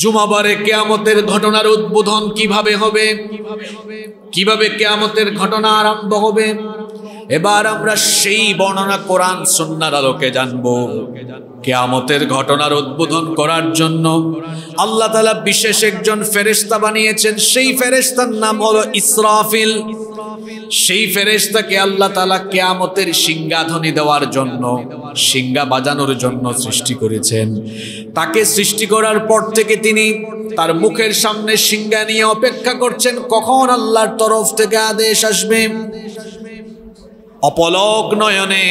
জুমাবারে কেয়ামতের ঘটনার উদ্বোধন কিভাবে হবে কিভাবে কেয়ামতের ঘটনা আরম্ভ হবে এবার আমরা সেই বর্ণনা কোরআন সন্ন্যার আলোকে জানব কেয়ামতের ঘটনার উদ্বোধন করার জন্য আল্লাহ তালা বিশেষ একজন ফেরেস্তা বানিয়েছেন সেই ফেরেস্তার নাম হলো ইসরাফিল সেই ফেরেস্তাকে আল্লাহ তালা কেয়ামতের সিংহাধনী দেওয়ার জন্য সিংহা বাজানোর জন্য সৃষ্টি করেছেন তাকে সৃষ্টি করার পর থেকে তিনি তার মুখের সামনে সিংহা নিয়ে অপেক্ষা করছেন কখন আল্লাহর তরফ থেকে আদেশ আসবে অপলক নয়নে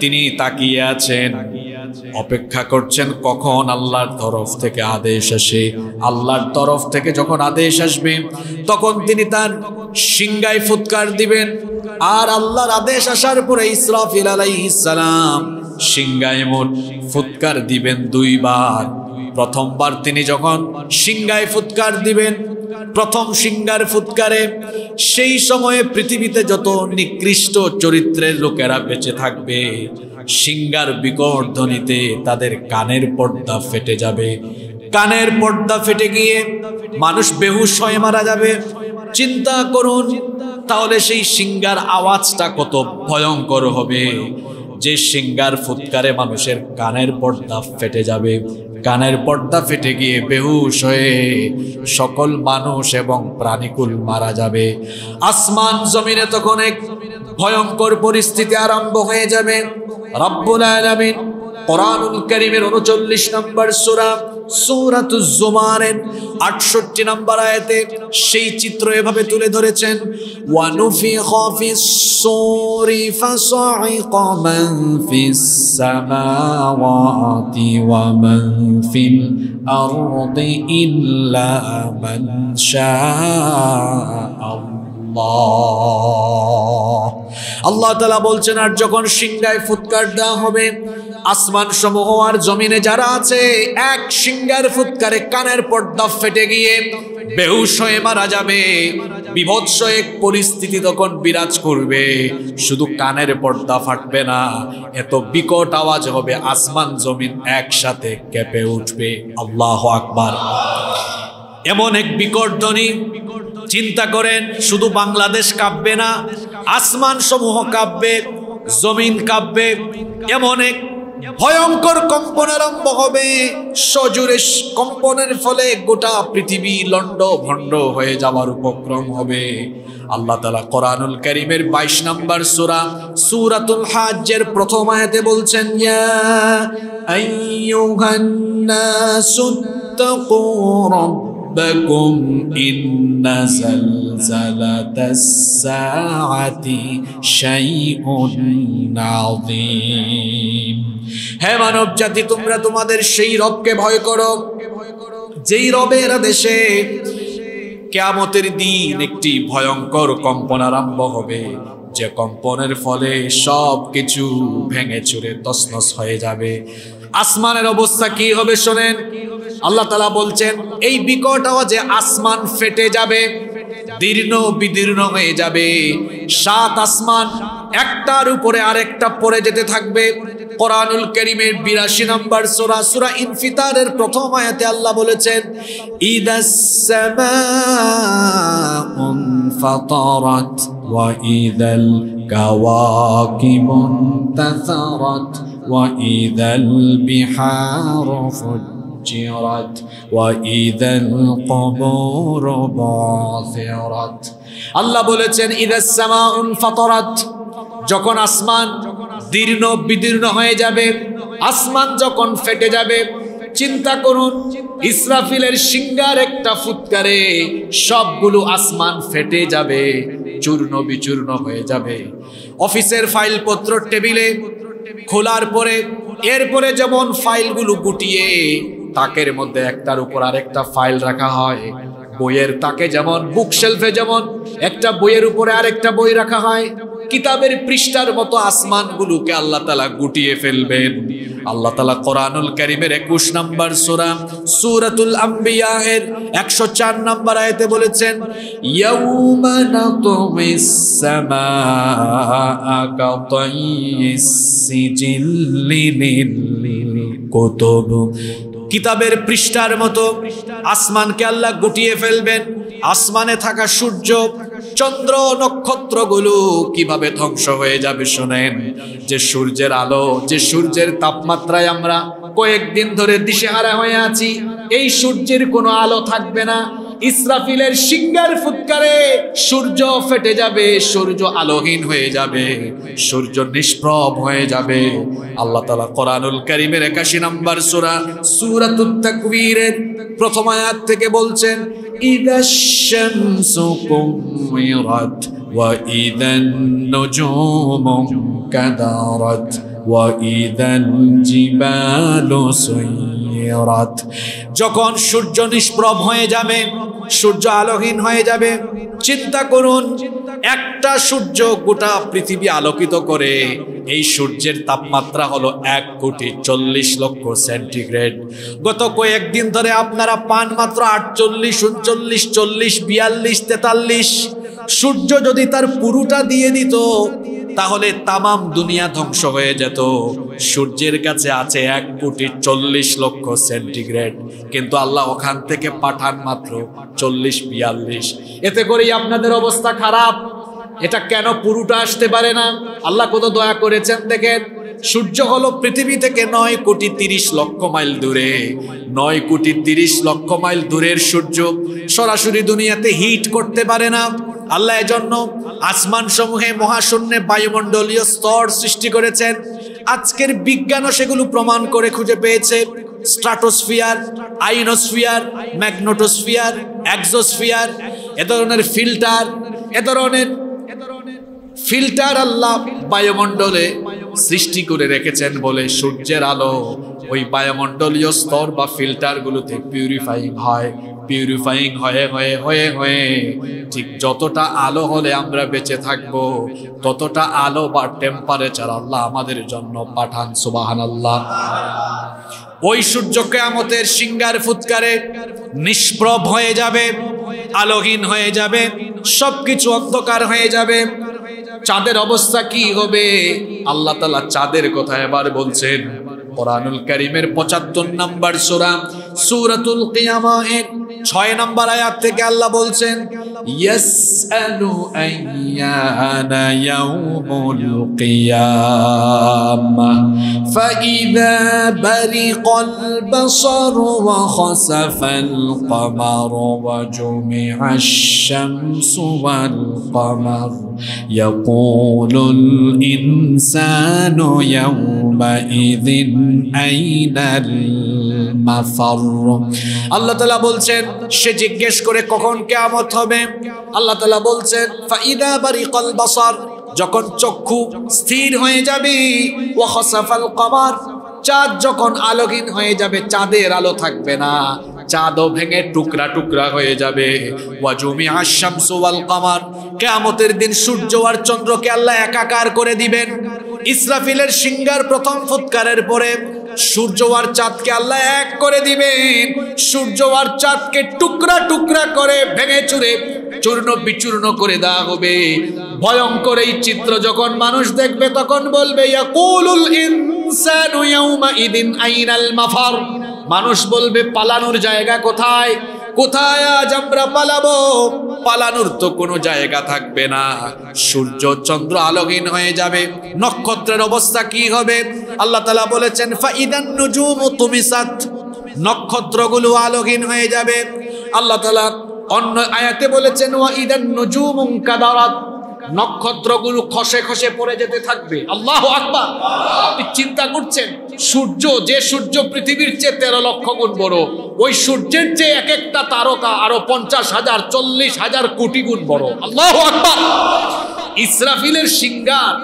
তিনি তাকিয়ে আছেন অপেক্ষা করছেন কখন আল্লাহর তরফ থেকে আদেশ আসে আল্লাহর তরফ থেকে যখন আদেশ আসবে তখন তিনি তার সিংগায় ফুৎকার দিবেন আর আল্লাহর আদেশ আসার পরে ইসরাফিল আলাইসালাম সিংগায় মোট ফুৎকার দিবেন দুইবার প্রথমবার তিনি যখন সিংগায় ফুৎকার দিবেন প্রথম সিঙ্গার ফুৎকারে সেই সময়ে পৃথিবীতে যত নিকৃষ্ট চরিত্রের লোকেরা বেঁচে থাকবে সিঙ্গার বিকট ধ্বনিতে তাদের কানের পর্দা ফেটে যাবে কানের পর্দা ফেটে গিয়ে মানুষ বেহুশ হয়ে মারা যাবে চিন্তা করুন তাহলে সেই সিঙ্গার আওয়াজটা কত ভয়ঙ্কর হবে যে সিঙ্গার ফুৎকারে মানুষের কানের পর্দা ফেটে যাবে কানের পর্দা ফেটে গিয়ে বেহুশ হয়ে সকল মানুষ এবং প্রাণীকুল মারা যাবে আসমান জমিনে তখন এক ভয়ঙ্কর পরিস্থিতি আরম্ভ হয়ে যাবে রব্বুল আলামিন কোরআনুল কারীমের উনচল্লিশ নম্বর সুরা সৌরাতুজ্জুমারের আটষট্টি নাম্বার আয়াতে সেই চিত্র এভাবে তুলে ধরেছেন ওয়ানুফি খফি সৌরি ফাসাই কমন ফিস সামাওয়াতি ওয়া মান ফিল আরদি ইল্লা মান আল্লাহ আল্লাহ তালা বলছেন আর যখন সিংহায় ফুৎকার দেওয়া হবে আসমান সমূহ আর জমিনে যারা আছে এক সিঙ্গার ফুৎকারে কানের পর্দা ফেটে গিয়ে বেহুশ হয়ে মারা যাবে বিভৎস এক পরিস্থিতি তখন বিরাজ করবে শুধু কানের পর্দা ফাটবে না এত বিকট আওয়াজ হবে আসমান জমিন একসাথে কেঁপে উঠবে আল্লাহ আকবার এমন এক বিকট ধ্বনি চিন্তা করেন শুধু বাংলাদেশ কাঁপবে না আসমান সমূহ কাঁপবে জমিন কাঁপবে এমন এক ভয়ঙ্কর কম্পন আরম্ভ হবে সজুরেশ কম্পনের ফলে গোটা পৃথিবী লণ্ড ভণ্ড হয়ে যাওয়ার উপক্রম হবে আল্লাহ তালা কোরআনুল করিমের বাইশ নম্বর সুরা সুরাতুল হাজ্যের প্রথম আয়াতে বলছেন ইয়া ربكم إن زلزلة الساعة شيء عظيم হে মানব জাতি তোমরা তোমাদের সেই রবকে ভয় করো যেই রবের দেশে কেয়ামতের দিন একটি ভয়ঙ্কর কম্পন আরম্ভ হবে যে কম্পনের ফলে সব কিছু ভেঙে চুরে তসনস হয়ে যাবে আসমানের অবস্থা কি হবে শোনেন আল্লাহ তালা বলছেন এই বিকট আওয়াজে আসমান ফেটে যাবে দীর্ণ বিদীর্ণ হয়ে যাবে সাত আসমান একটার উপরে আরেকটা পড়ে যেতে থাকবে কোরআনুল করিমের বিরাশি নম্বর সোরা সুরা ইনফিতারের প্রথম আয়াতে আল্লাহ বলেছেন ফতরত وإذا الكواكب انتثرت وإذا البحار فجرت وإذا القبور بعثرت আল্লাহ বলেছেন ইদাসমা ফতরাত যখন আসমান দীর্ণ বিদীর্ণ হয়ে যাবে আসমান যখন ফেটে যাবে চিন্তা করুন ইসরাফিলের সিঙ্গার একটা ফুৎকারে সবগুলো আসমান ফেটে যাবে চূর্ণ বিচূর্ণ হয়ে যাবে অফিসের ফাইলপত্র টেবিলে খোলার পরে এরপরে যেমন ফাইলগুলো গুটিয়ে তাকের মধ্যে একটার উপর আরেকটা ফাইল রাখা হয় বইয়ের তাকে যেমন বুক শেলফে যেমন একটা বইয়ের উপরে আরেকটা বই রাখা হয় কিতাবের পৃষ্ঠার মতো আসমানগুলোকে আল্লাহ তালা গুটিয়ে ফেলবেন আল্লাহ তালা কোরআনুল করিমের একুশ নম্বর সুরা সুরাতুল আম্বিয়া এর একশো চার নম্বর আয়তে বলেছেন কিতাবের পৃষ্ঠার মতো আসমানকে আল্লাহ গুটিয়ে ফেলবেন আসমানে থাকা সূর্য চন্দ্র নক্ষত্রগুলো কিভাবে ধ্বংস হয়ে যাবে শোনেন যে সূর্যের আলো যে সূর্যের তাপমাত্রায় আমরা কয়েকদিন ধরে দিশেহারা হয়ে আছি এই সূর্যের কোনো আলো থাকবে না ইসরাফিলের সিঙ্গার ফুৎকারে সূর্য ফেটে যাবে সূর্য আলোহীন হয়ে যাবে সূর্য নিষ্প্রব হয়ে যাবে আল্লাহ তালা কোরআনুল করিমের একাশি নম্বর সুরা সুরাতুত্তাকবীরের প্রথম আয়াত থেকে বলছেন ইদাশামসু কুমিরাত ওয়া ইদান নুজুমু কাদারাত ওয়া ইদান জিবালু সুইয়াত যখন সূর্য নিষ্প্রভ হয়ে যাবে সূর্য আলোহীন হয়ে যাবে চিন্তা করুন একটা সূর্য গোটা পৃথিবী আলোকিত করে এই সূর্যের তাপমাত্রা হলো এক কোটি চল্লিশ লক্ষ সেন্টিগ্রেড গত কয়েকদিন ধরে আপনারা পান মাত্র আটচল্লিশ উনচল্লিশ চল্লিশ বিয়াল্লিশ তেতাল্লিশ সূর্য যদি তার পুরোটা দিয়ে দিত তাহলে তামাম দুনিয়া ধ্বংস হয়ে যেত সূর্যের কাছে আছে এক কোটি চল্লিশ লক্ষ সেন্টিগ্রেড কিন্তু আল্লাহ ওখান থেকে পাঠান মাত্র চল্লিশ বিয়াল্লিশ এতে করেই আপনাদের অবস্থা খারাপ এটা কেন পুরোটা আসতে পারে না আল্লাহ কত দয়া করেছেন দেখেন সূর্য হলো পৃথিবী থেকে নয় কোটি তিরিশ লক্ষ মাইল দূরে নয় কোটি তিরিশ লক্ষ মাইল দূরের সূর্য সরাসরি দুনিয়াতে হিট করতে পারে না আল্লাহ এজন্য আসমান সমূহে মহাশূন্যে বায়ুমণ্ডলীয় স্তর সৃষ্টি করেছেন আজকের বিজ্ঞানও সেগুলো প্রমাণ করে খুঁজে পেয়েছে স্ট্রাটোস্ফিয়ার আইনোস্ফিয়ার ম্যাগনোটোস্ফিয়ার অ্যাক্সোস্ফিয়ার এ ধরনের ফিল্টার এ ধরনের ফিল্টার আল্লাহ বায়ুমণ্ডলে সৃষ্টি করে রেখেছেন বলে সূর্যের আলো ওই বায়ুমণ্ডলীয় স্তর বা ফিল্টারগুলোতে পিউরিফাইং হয় পিউরিফাইং হয়ে হয়ে হয়ে হয়ে ঠিক যতটা আলো হলে আমরা বেঁচে থাকব ততটা আলো বা টেম্পারেচার আল্লাহ আমাদের জন্য পাঠান সুবাহান আল্লাহ ওই সূর্য কেয়ামতের সিঙ্গার ফুৎকারে নিষ্প্রভ হয়ে যাবে আলোহীন হয়ে যাবে সবকিছু অন্ধকার হয়ে যাবে চাঁদের অবস্থা কি হবে আল্লাহ তালা চাঁদের কথা এবার বলছেন কোরআনুল করিমের পঁচাত্তর নাম্বার সুরাম সুরাতুল কেয়ামের 6 নম্বর আয়াত থেকে আল্লাহ বলছেন ইয়াসআলু আইয়ানা ইয়াউমুল কিয়ামাহ فإذا برق البصر وخسف القمر وجمع الشمس والقمر يقول الإنسان يومئذ أين الإنسان আল্লাহ তালা বলছেন সে জিজ্ঞেস করে কখন কেয়ামত হবে আল্লাহ তালা বলছেন ফাইদা বারি কল যখন চক্ষু স্থির হয়ে যাবে ও হসাফাল কমার চাঁদ যখন আলোহীন হয়ে যাবে চাঁদের আলো থাকবে না চাঁদও ভেঙে টুকরা টুকরা হয়ে যাবে ওয়াজুমি আশামসু ওয়াল কামার কেয়ামতের দিন সূর্য আর চন্দ্রকে আল্লাহ একাকার করে দিবেন ইসরাফিলের সিঙ্গার প্রথম ফুৎকারের পরে সূর্য আর চাঁদকে আল্লাহ এক করে দিবেন সূর্য আর চাঁদকে টুকরা টুকরা করে ভেঙে চুরে চূর্ণ বিচূর্ণ করে দেওয়া হবে ভয়ঙ্কর এই চিত্র যখন মানুষ দেখবে তখন বলবে ইদিন মাফার মানুষ বলবে পালানোর জায়গা কোথায় কোথায় আজ আমরা পালাবো পালানোর তো কোনো জায়গা থাকবে না সূর্য চন্দ্র আলোহীন হয়ে যাবে নক্ষত্রের অবস্থা কি হবে আল্লাহ তালা বলেছেন ফাইদান নুজুম তুমি সাত নক্ষত্রগুলো আলোহীন হয়ে যাবে আল্লাহ তালা অন্য আয়াতে বলেছেন ওয়া ইদান নুজুম কাদারাত নক্ষত্রগুলো খসে খসে পড়ে যেতে থাকবে আল্লাহ আকবার আপনি চিন্তা করছেন সূর্য যে সূর্য পৃথিবীর চেয়ে তেরো লক্ষ গুণ বড় ওই সূর্যের চেয়ে এক একটা তারকা আরো পঞ্চাশ হাজার চল্লিশ হাজার কোটি গুণ বড় আল্লাহ ইসরাফিলের সিঙ্গার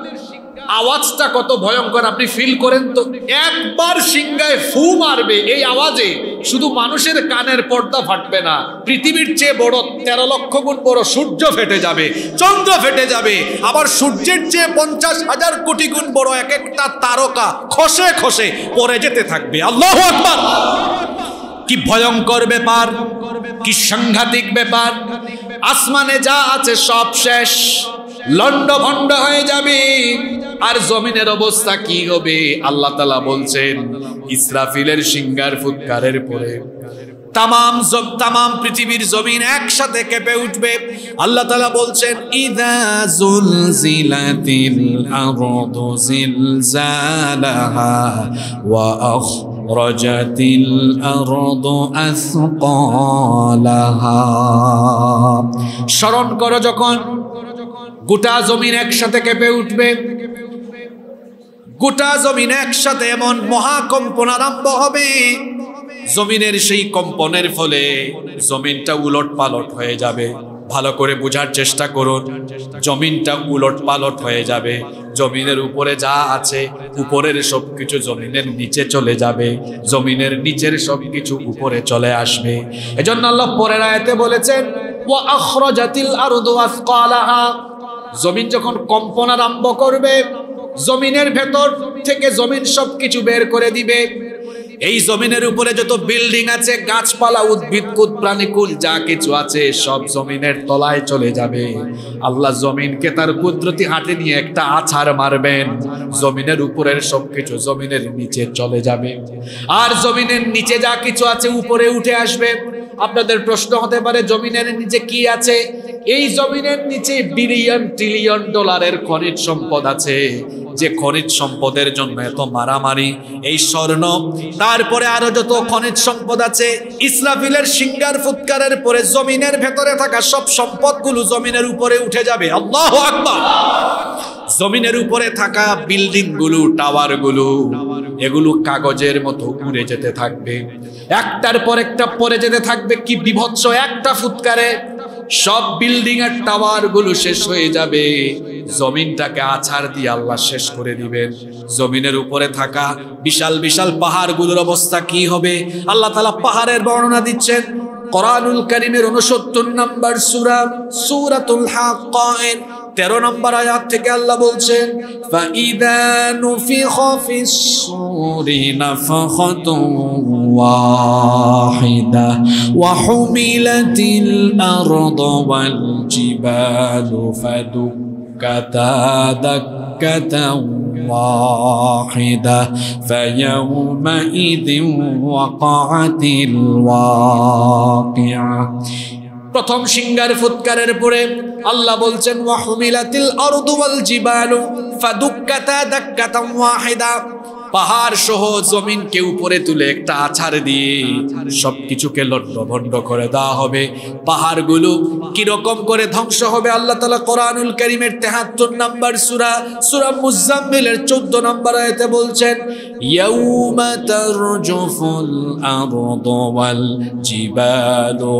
আওয়াজটা কত ভয়ঙ্কর আপনি ফিল করেন তো একবার সিংহায় ফু মারবে এই আওয়াজে শুধু মানুষের কানের পর্দা ফাটবে না পৃথিবীর চেয়ে বড় তেরো লক্ষ গুণ বড় সূর্য ফেটে যাবে চন্দ্র ফেটে যাবে আবার সূর্যের চেয়ে পঞ্চাশ হাজার কোটি গুণ বড় এক একটা তারকা খসে খসে পরে যেতে থাকবে আল্লাহ আকবার কি ভয়ঙ্কর ব্যাপার কি সাংঘাতিক ব্যাপার আসমানে যা আছে সব শেষ লন্ড ভন্ড হয়ে যাবে আর জমিনের অবস্থা কি হবে আল্লাহ তালা বলছেন ইসরাফিলের সিঙ্গার ফুৎকারের পরে তামাম তামাম পৃথিবীর জমিন একসাথে কেঁপে উঠবে আল্লাহ তালা বলছেন ইদা জুলজিলাতিল আরদু জিলজালাহা ওয়া আখরাজাতিল আরদু আসকালাহা স্মরণ করো যখন গোটা জমিন একসাথে কেঁপে উঠবে গোটা জমিন একসাথে এমন মহাকম্পন আরম্ভ হবে জমিনের সেই কম্পনের ফলে জমিনটা উলট পালট হয়ে যাবে ভালো করে বোঝার চেষ্টা করুন জমিনটা উলট পালট হয়ে যাবে জমিনের উপরে যা আছে উপরের সব কিছু জমিনের নিচে চলে যাবে জমিনের নিচের সব কিছু উপরে চলে আসবে এজন্য আল্লাহ পরের আয়াতে বলেছেন ওয়া আখরাজাতিল আরদু আসকালাহা জমিন যখন কম্পন আরম্ভ করবে জমিনের ভেতর থেকে জমিন সব কিছু বের করে দিবে এই জমিনের উপরে যত বিল্ডিং আছে গাছপালা উদ্ভিদ কুদ প্রাণীকুল যা কিছু আছে সব জমিনের তলায় চলে যাবে আল্লাহ জমিনকে তার কুদরতি হাতে নিয়ে একটা আছার মারবেন জমিনের উপরের সব কিছু জমিনের নিচে চলে যাবে আর জমিনের নিচে যা কিছু আছে উপরে উঠে আসবে আপনাদের প্রশ্ন হতে পারে জমিনের নিচে কি আছে এই জমিনের নিচে বিলিয়ন ট্রিলিয়ন ডলারের খনিজ সম্পদ আছে যে খনিজ সম্পদের জন্য এত মারামারি এই স্বর্ণ তারপরে আরো যত খনিজ সম্পদ আছে ইসরাফিলের সিঙ্গার ফুৎকারের পরে জমিনের ভেতরে থাকা সব সম্পদগুলো জমিনের উপরে উঠে যাবে আল্লাহ জমিনের উপরে থাকা বিল্ডিং গুলো টাওয়ার গুলো এগুলো কাগজের মতো উড়ে যেতে থাকবে একটার পর একটা পরে যেতে থাকবে কি বিভৎস একটা ফুৎকারে সব বিল্ডিং এর টাওয়ার গুলো শেষ হয়ে যাবে জমিনটাকে আছাড় দিয়ে আল্লাহ শেষ করে দিবেন জমিনের উপরে থাকা বিশাল বিশাল পাহাড়গুলোর অবস্থা কি হবে আল্লাহ তালা পাহাড়ের বর্ণনা দিচ্ছেন কোরআনুল করিমের উনসত্তর নাম্বার সুরা সুরাতুল হাক্কায়ের তেরো নম্বর আয়াত থেকে আল্লাহ বলছেন وحملت الأرض والجبال فدكتا دكة واحدة فيومئذ وقعت الواقعة প্রথম সিঙ্গার ফুৎকারের পরে আল্লাহ বলছেন ওয়াহুমিলাতিল আরদু ওয়াল জিবালু ফাদুক্কাতা দাক্কাতাম ওয়াহিদা পাহাড় সহ জমিনকে উপরে তুলে একটা আছাড় দিয়ে সবকিছুকে লণ্ডভণ্ড করে দেওয়া হবে পাহাড়গুলো কিরকম করে ধ্বংস হবে আল্লাহ তালা কোরআনুল করিমের তেহাত্তর নাম্বার সুরা সুরা মুজাম্মিলের চোদ্দ নাম্বার আয়তে বলছেন জিবালো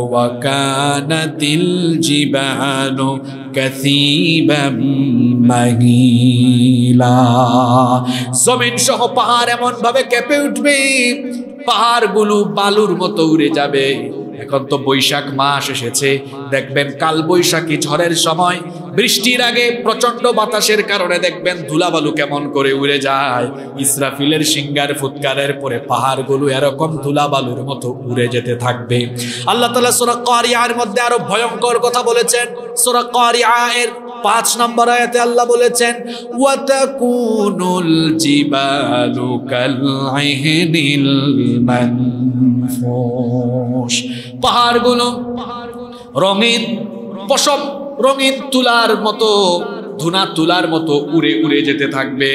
জমিন সহ পাহাড় এমন ভাবে কেঁপে উঠবে পাহাড়গুলো বালুর মতো উড়ে যাবে এখন তো বৈশাখ মাস এসেছে দেখবেন কাল বৈশাখী ঝড়ের সময় বৃষ্টির আগে প্রচন্ড বাতাসের কারণে দেখবেন ধুলাবালু কেমন করে উড়ে যায় ইসরাফিলের সিঙ্গার ফুৎকারের পরে পাহাড়গুলো এরকম ধুলাবালুর মতো উড়ে যেতে থাকবে আল্লাহ তালা সোরা কারিয়ার মধ্যে আরো ভয়ঙ্কর কথা বলেছেন সোরা কারিয়া এর পাঁচ নম্বর আয়াতে আল্লাহ বলেছেন ওয়াতাকুনুল জিবালু পাহাড়গুলো রঙিন পশম রঙিন তুলার মতো ধুনা তুলার মতো উড়ে উড়ে যেতে থাকবে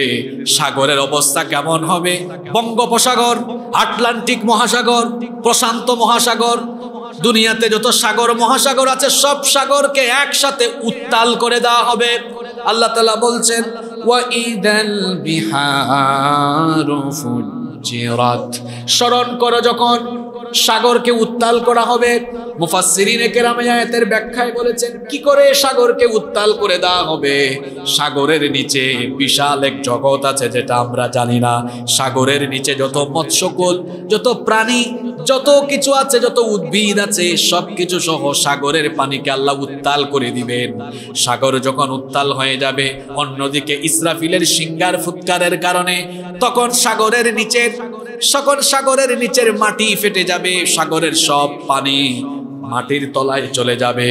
সাগরের অবস্থা কেমন হবে বঙ্গোপসাগর আটলান্টিক মহাসাগর প্রশান্ত মহাসাগর দুনিয়াতে যত সাগর মহাসাগর আছে সব সাগরকে একসাথে উত্তাল করে দেওয়া হবে আল্লাহ বলছেন ওয়া ইদাল বিহার ফুজিরাত স্মরণ করো যখন সাগরকে উত্তাল করা হবে মুফাসসিরিনে কেরামে আয়াতের ব্যাখ্যায় বলেছেন কি করে সাগরকে উত্তাল করে দেওয়া হবে সাগরের নিচে বিশাল এক জগৎ আছে যেটা আমরা জানি না সাগরের নিচে যত মৎস্যকুল যত প্রাণী যত কিছু আছে যত উদ্ভিদ আছে সবকিছু সহ সাগরের পানিকে আল্লাহ উত্তাল করে দিবেন সাগর যখন উত্তাল হয়ে যাবে অন্যদিকে ইসরাফিলের সিঙ্গার ফুৎকারের কারণে তখন সাগরের নিচে সকল সাগরের নিচের মাটি ফেটে যাবে সাগরের সব পানি মাটির তলায় চলে যাবে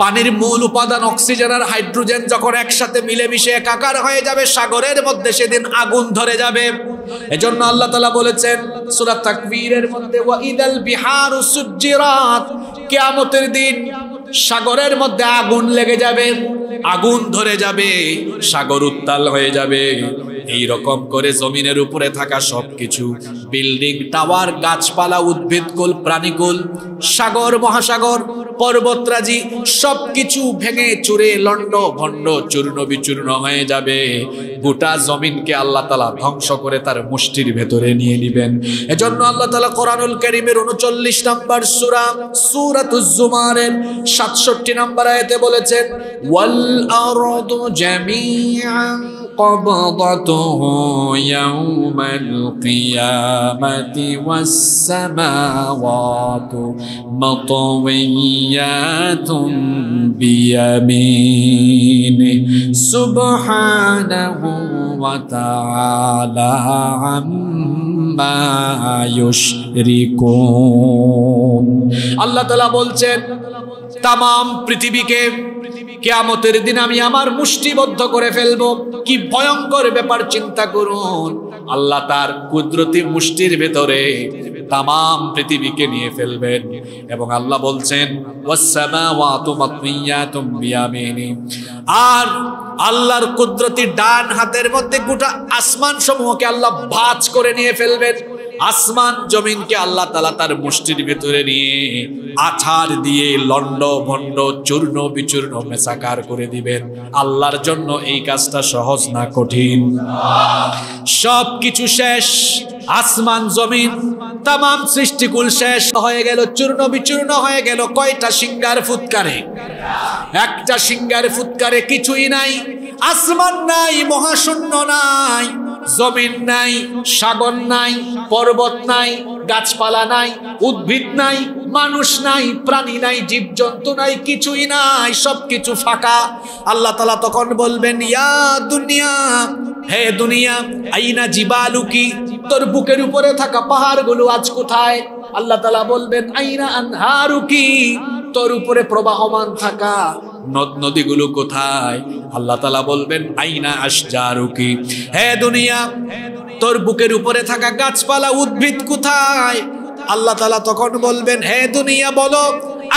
পানির মূল উপাদান অক্সিজেন আর হাইড্রোজেন যখন একসাথে মিলেমিশে একাকার হয়ে যাবে সাগরের মধ্যে সেদিন আগুন ধরে যাবে এজন্য আল্লাহ তালা বলেছেন সুরাত তাকবীরের মধ্যে ওয়াইদাল ও সুজ্জিরাত কেয়ামতের দিন সাগরের মধ্যে আগুন লেগে যাবে আগুন ধরে যাবে সাগর উত্তাল হয়ে যাবে এই রকম করে জমিনের উপরে থাকা সব কিছু বিল্ডিং টাওয়ার গাছপালা উদ্ভিদকুল প্রাণীকুল সাগর মহাসাগর পর্বতরাজি সব কিছু ভেঙে চুরে লণ্ড ভণ্ড চূর্ণ বিচূর্ণ হয়ে যাবে গোটা জমিনকে আল্লাহ তালা ধ্বংস করে তার মুষ্টির ভেতরে নিয়ে নিবেন এজন্য আল্লাহ তালা কোরআনুল করিমের উনচল্লিশ নম্বর সুরা সুরাত জুমারের সাতষট্টি নম্বর আয়তে বলেছেন قبضته يوم القيامة والسماوات مطويات بيمينه سبحانه وتعالى عما يشركون الله تعالى বলছেন তাম পৃথিবীকে কেয়ামতের দিন আমি আমার মুষ্টিবদ্ধ করে ফেলব কি ভয়ঙ্কর ব্যাপার চিন্তা করুন আল্লাহ তার কুদরতি মুষ্টির ভেতরে তাম পৃথিবীকে নিয়ে ফেলবেন এবং আল্লাহ বলছেন আর আল্লাহর কুদরতি ডান হাতের মধ্যে গোটা আসমান সমূহকে আল্লাহ ভাজ করে নিয়ে ফেলবেন আসমান জমিনকে আল্লাহ তালা তার মুষ্টির ভেতরে নিয়ে আছার দিয়ে লন্ড ভন্ড চূর্ণ বিচূর্ণ মেসাকার করে দিবেন আল্লাহর জন্য এই কাজটা সহজ না কঠিন সব কিছু শেষ আসমান জমিন তাম সৃষ্টিকুল শেষ হয়ে গেল চূর্ণ বিচূর্ণ হয়ে গেল কয়টা সিঙ্গার ফুৎকারে একটা সিঙ্গার ফুৎকারে কিছুই নাই আসমান নাই মহাশূন্য নাই জমিন নাই সাগর নাই পর্বত নাই গাছপালা নাই উদ্ভিদ নাই মানুষ নাই প্রাণী নাই জীবজন্তু নাই কিছুই নাই সবকিছু ফাঁকা আল্লাহ তালা তখন বলবেন ইয়া দুনিয়া হে দুনিয়া আইনা কি তোর বুকের উপরে থাকা পাহাড়গুলো আজ কোথায় আল্লাহ তালা বলবেন আইনা আনহারুকি তোর উপরে প্রবাহমান থাকা নদ নদীগুলো কোথায় আল্লাহ তালা বলবেন আইনা কি হে দুনিয়া তোর বুকের উপরে থাকা গাছপালা উদ্ভিদ কোথায় আল্লাহ তালা তখন বলবেন হে দুনিয়া বলো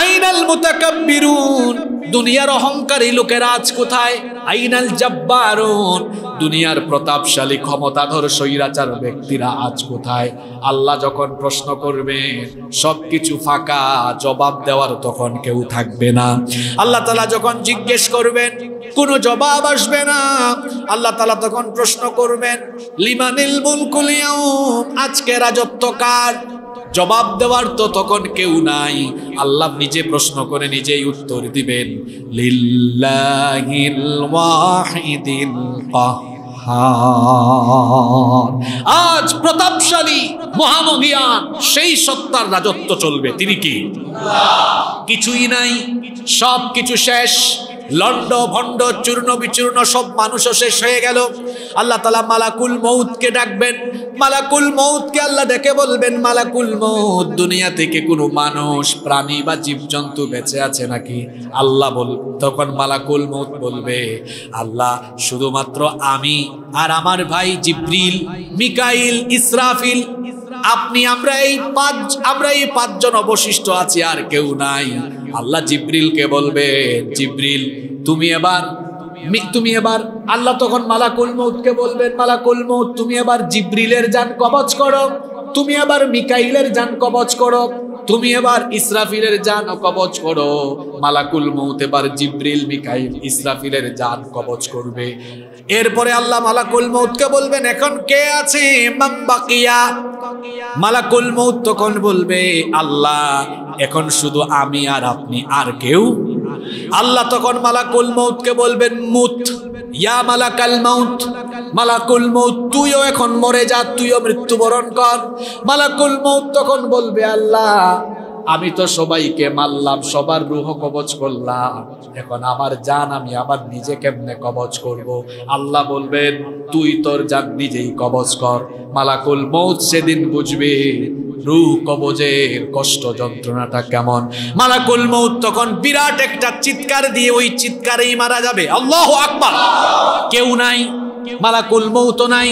আইনাল মুতাকাব্বিরুন দুনিয়ার অহংকারী লোকের আজ কোথায় আইনাল জব্বারুন দুনিয়ার প্রতাপশালী ক্ষমতাধর স্বৈরাচার ব্যক্তিরা আজ কোথায় আল্লাহ যখন প্রশ্ন করবে সব কিছু ফাঁকা জবাব দেওয়ার তখন কেউ থাকবে না আল্লাহ তালা যখন জিজ্ঞেস করবেন কোনো জবাব আসবে না আল্লাহ তালা তখন প্রশ্ন করবেন লিমানিল বুলকুলিয়াও আজকে রাজত্ব কার জবাব দেওয়ার তো তখন কেউ নাই আল্লাহ নিজে প্রশ্ন করে নিজেই উত্তর দিবেন আজ প্রতাপশালী মহামহিয়ান সেই সত্তার রাজত্ব চলবে তিনি কি কিছুই নাই সব কিছু শেষ লন্ড ভণ্ড চূর্ণ বিচূর্ণ সব মানুষও শেষ হয়ে গেল আল্লাহ তালা মালাকুল মৌতকে ডাকবেন মালাকুল মৌতকে আল্লাহ ডেকে বলবেন মালাকুল মৌত দুনিয়া থেকে কোনো মানুষ প্রাণী বা জীবজন্তু বেঁচে আছে নাকি আল্লাহ বল তখন মালাকুল মৌত বলবে আল্লাহ শুধুমাত্র আমি আর আমার ভাই জিব্রিল মিকাইল ইসরাফিল আপনি আমরা এই পাঁচ আমরা এই পাঁচজন অবশিষ্ট আছি আর কেউ নাই আল্লাহ জিব্রিলকে বলবে জিব্রিল তুমি এবার তুমি এবার আল্লাহ তখন মালাকুল মৌতকে বলবেন মালাকুল মৌত তুমি এবার জিব্রিলের যান কবচ করো তুমি আবার মিকাইলের যান কবচ করো তুমি এবার ইসরাফিলের জান কবচ করো মালাকুল মৌত এবার জিব্রিল মিকাইল ইসরাফিলের জান কবচ করবে এরপরে আল্লাহ মালাকুল মৌতকে বলবেন এখন কে আছে বাকিয়া মালাকুল মৌত তখন বলবে আল্লাহ এখন শুধু আমি আর আপনি আর কেউ আল্লাহ তখন মালাকুল মৌতকে বলবেন মুত ইয়া মালাকাল মৌত মালাকুল মৌত তুইও এখন মরে যা তুইও মৃত্যুবরণ কর মালাকুল মৌত তখন বলবে আল্লাহ আমি তো সবাইকে মারলাম সবার রুহ কবচ করলাম এখন আমার জান আমি আবার নিজে কেমনে কবচ করব। আল্লাহ বলবেন তুই তোর জান নিজেই কবচ কর মালাকুল মৌত সেদিন বুঝবে রুহ কবজের কষ্ট যন্ত্রণাটা কেমন মালাকুল মৌত তখন বিরাট একটা চিৎকার দিয়ে ওই চিৎকারেই মারা যাবে আল্লাহ আকবার কেউ নাই মালাকুল মৌত নাই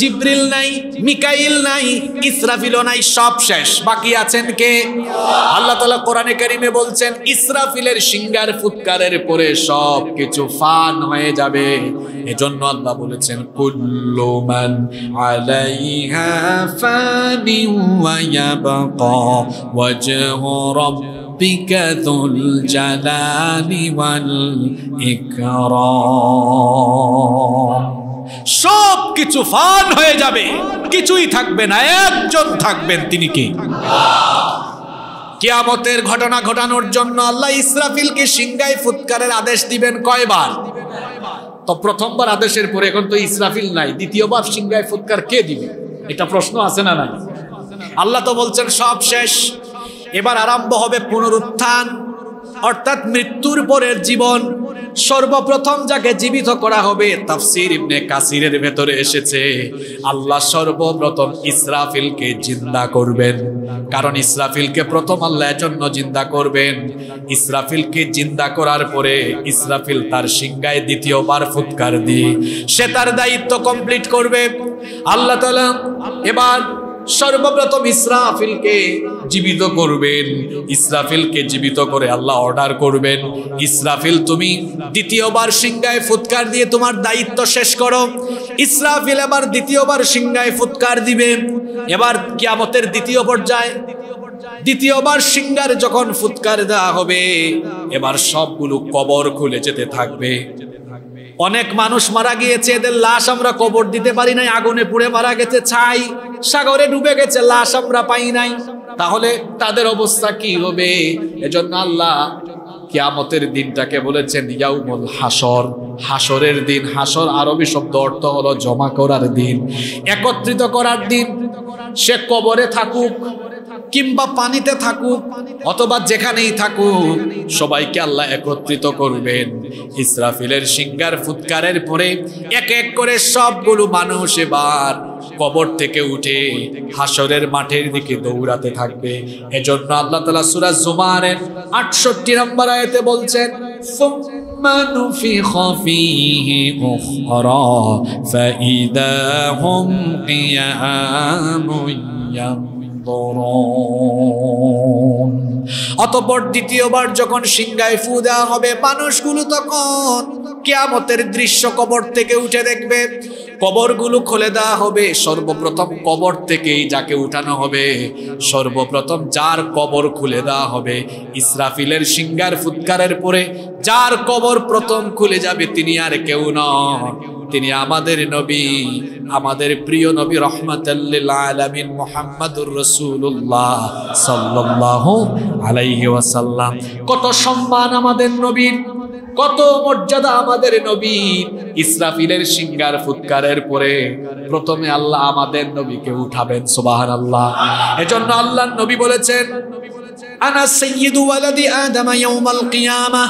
জিব্রিল নাই মিকাইল নাই ইসরাফিলও নাই সব শেষ বাকি আছেন কে আল্লাহ তালা কোরআনে কারিমে বলছেন ইসরাফিলের সিঙ্গার ফুৎকারের পরে সব কিছু ফান হয়ে যাবে এজন্য আল্লাহ বলেছেন কুল্লোমান আলাইহা ফানি ওয়া ইয়াবকা ওয়াজহু রাব্বিকা যুল জালালি ওয়াল ইকরাম সব কিছু ফান হয়ে যাবে কিছুই থাকবে না একজন থাকবেন তিনি কে কিয়ামতের ঘটনা ঘটানোর জন্য আল্লাহ ইসরাফিলকে সিংগায় ফুৎকারের আদেশ দিবেন কয়বার তো প্রথমবার আদেশের পরে এখন তো ইসরাফিল নাই দ্বিতীয়বার সিংগায় ফুৎকার কে দিবে এটা প্রশ্ন আছে না নাই আল্লাহ তো বলছেন সব শেষ এবার আরম্ভ হবে পুনরুত্থান অর্থাৎ মৃত্যুর পরের জীবন সর্বপ্রথম যাকে জীবিত করা হবে তাফসির ইবনে কাসিরের ভেতরে এসেছে আল্লাহ সর্বপ্রথম ইসরাফিলকে জিন্দা করবেন কারণ ইসরাফিলকে প্রথম আল্লাহ জন্য জিন্দা করবেন ইসরাফিলকে জিন্দা করার পরে ইসরাফিল তার শিঙ্গায় দ্বিতীয়বার ফুৎকার দিয়ে সে তার দায়িত্ব কমপ্লিট করবে আল্লাহ তালা এবার সর্বপ্রথম ইসরাফিলকে জীবিত করবেন ইসরাফিলকে জীবিত করে আল্লাহ অর্ডার করবেন ইসরাফিল তুমি দ্বিতীয়বার সিংহায় ফুৎকার দিয়ে তোমার দায়িত্ব শেষ করো ইসরাফিল এবার দ্বিতীয়বার সিংহায় ফুৎকার দিবে এবার কিয়ামতের দ্বিতীয় পর্যায়ে দ্বিতীয়বার সিংহার যখন ফুৎকার দেওয়া হবে এবার সবগুলো কবর খুলে যেতে থাকবে অনেক মানুষ মারা গিয়েছে এদের লাশ আমরা কবর দিতে পারি নাই আগুনে পুড়ে মারা গেছে ছাই সাগরে ডুবে গেছে লাশ আমরা পাই নাই তাহলে তাদের অবস্থা কি হবে এজন্য আল্লাহ কিয়ামতের দিনটাকে বলেছেন ইয়াউমুল হাসর হাসরের দিন হাসর আরবি শব্দ অর্থ হলো জমা করার দিন একত্রিত করার দিন সে কবরে থাকুক কিংবা পানিতে থাকুক অথবা যেখানেই থাকুক সবাইকে আল্লাহ একত্রিত করবেন ইসরাফিলের সিঙ্গার ফুৎকারের পরে এক এক করে সবগুলো মানুষ এবার কবর থেকে উঠে হাসরের মাঠের দিকে দৌড়াতে থাকবে এজন্য আল্লাহ তালা সুরা জুমারের আটষট্টি নম্বর আয়তে বলছেন ونفخ فيه أخرى فإذا ينظرون অতপর দ্বিতীয়বার যখন সিংহায় ফু দেওয়া হবে মানুষগুলো তখন কেয়ামতের দৃশ্য কবর থেকে উঠে দেখবে কবরগুলো খুলে দেওয়া হবে সর্বপ্রথম কবর থেকেই যাকে উঠানো হবে সর্বপ্রথম যার কবর খুলে দেওয়া হবে ইসরাফিলের সিঙ্গার ফুৎকারের পরে যার কবর প্রথম খুলে যাবে তিনি আর কেউ নয় তিনি আমাদের নবী আমাদের প্রিয় নবী রহমতাল্লিল মোহাম্মদুর রসুল্লাহ সাল্লাহ আলাইহি ওয়াসাল্লাম কত সম্মান আমাদের নবীর কত মর্যাদা আমাদের নবীর ইসরাফিলের সিঙ্গার ফুৎকারের পরে প্রথমে আল্লাহ আমাদের নবীকে উঠাবেন সুবাহান আল্লাহ এজন্য আল্লাহ নবী বলেছেন আনা সৈয়দ ওয়ালাদি আদম ইয়াউমাল কিয়ামাহ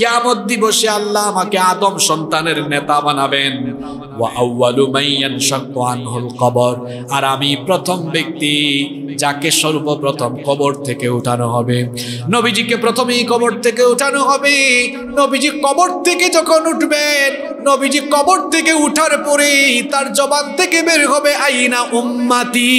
কিয়ামত দিবসে আল্লাহ আমাকে আদম সন্তানের নেতা বানাবেন কবর আর আমি প্রথম ব্যক্তি যাকে সর্বপ্রথম কবর থেকে উঠানো হবে নবীজিকে প্রথমেই কবর থেকে উঠানো হবে নবীজি কবর থেকে যখন উঠবেন নবীজি কবর থেকে উঠার পরেই তার জবান থেকে বের হবে আইনা উম্মাতি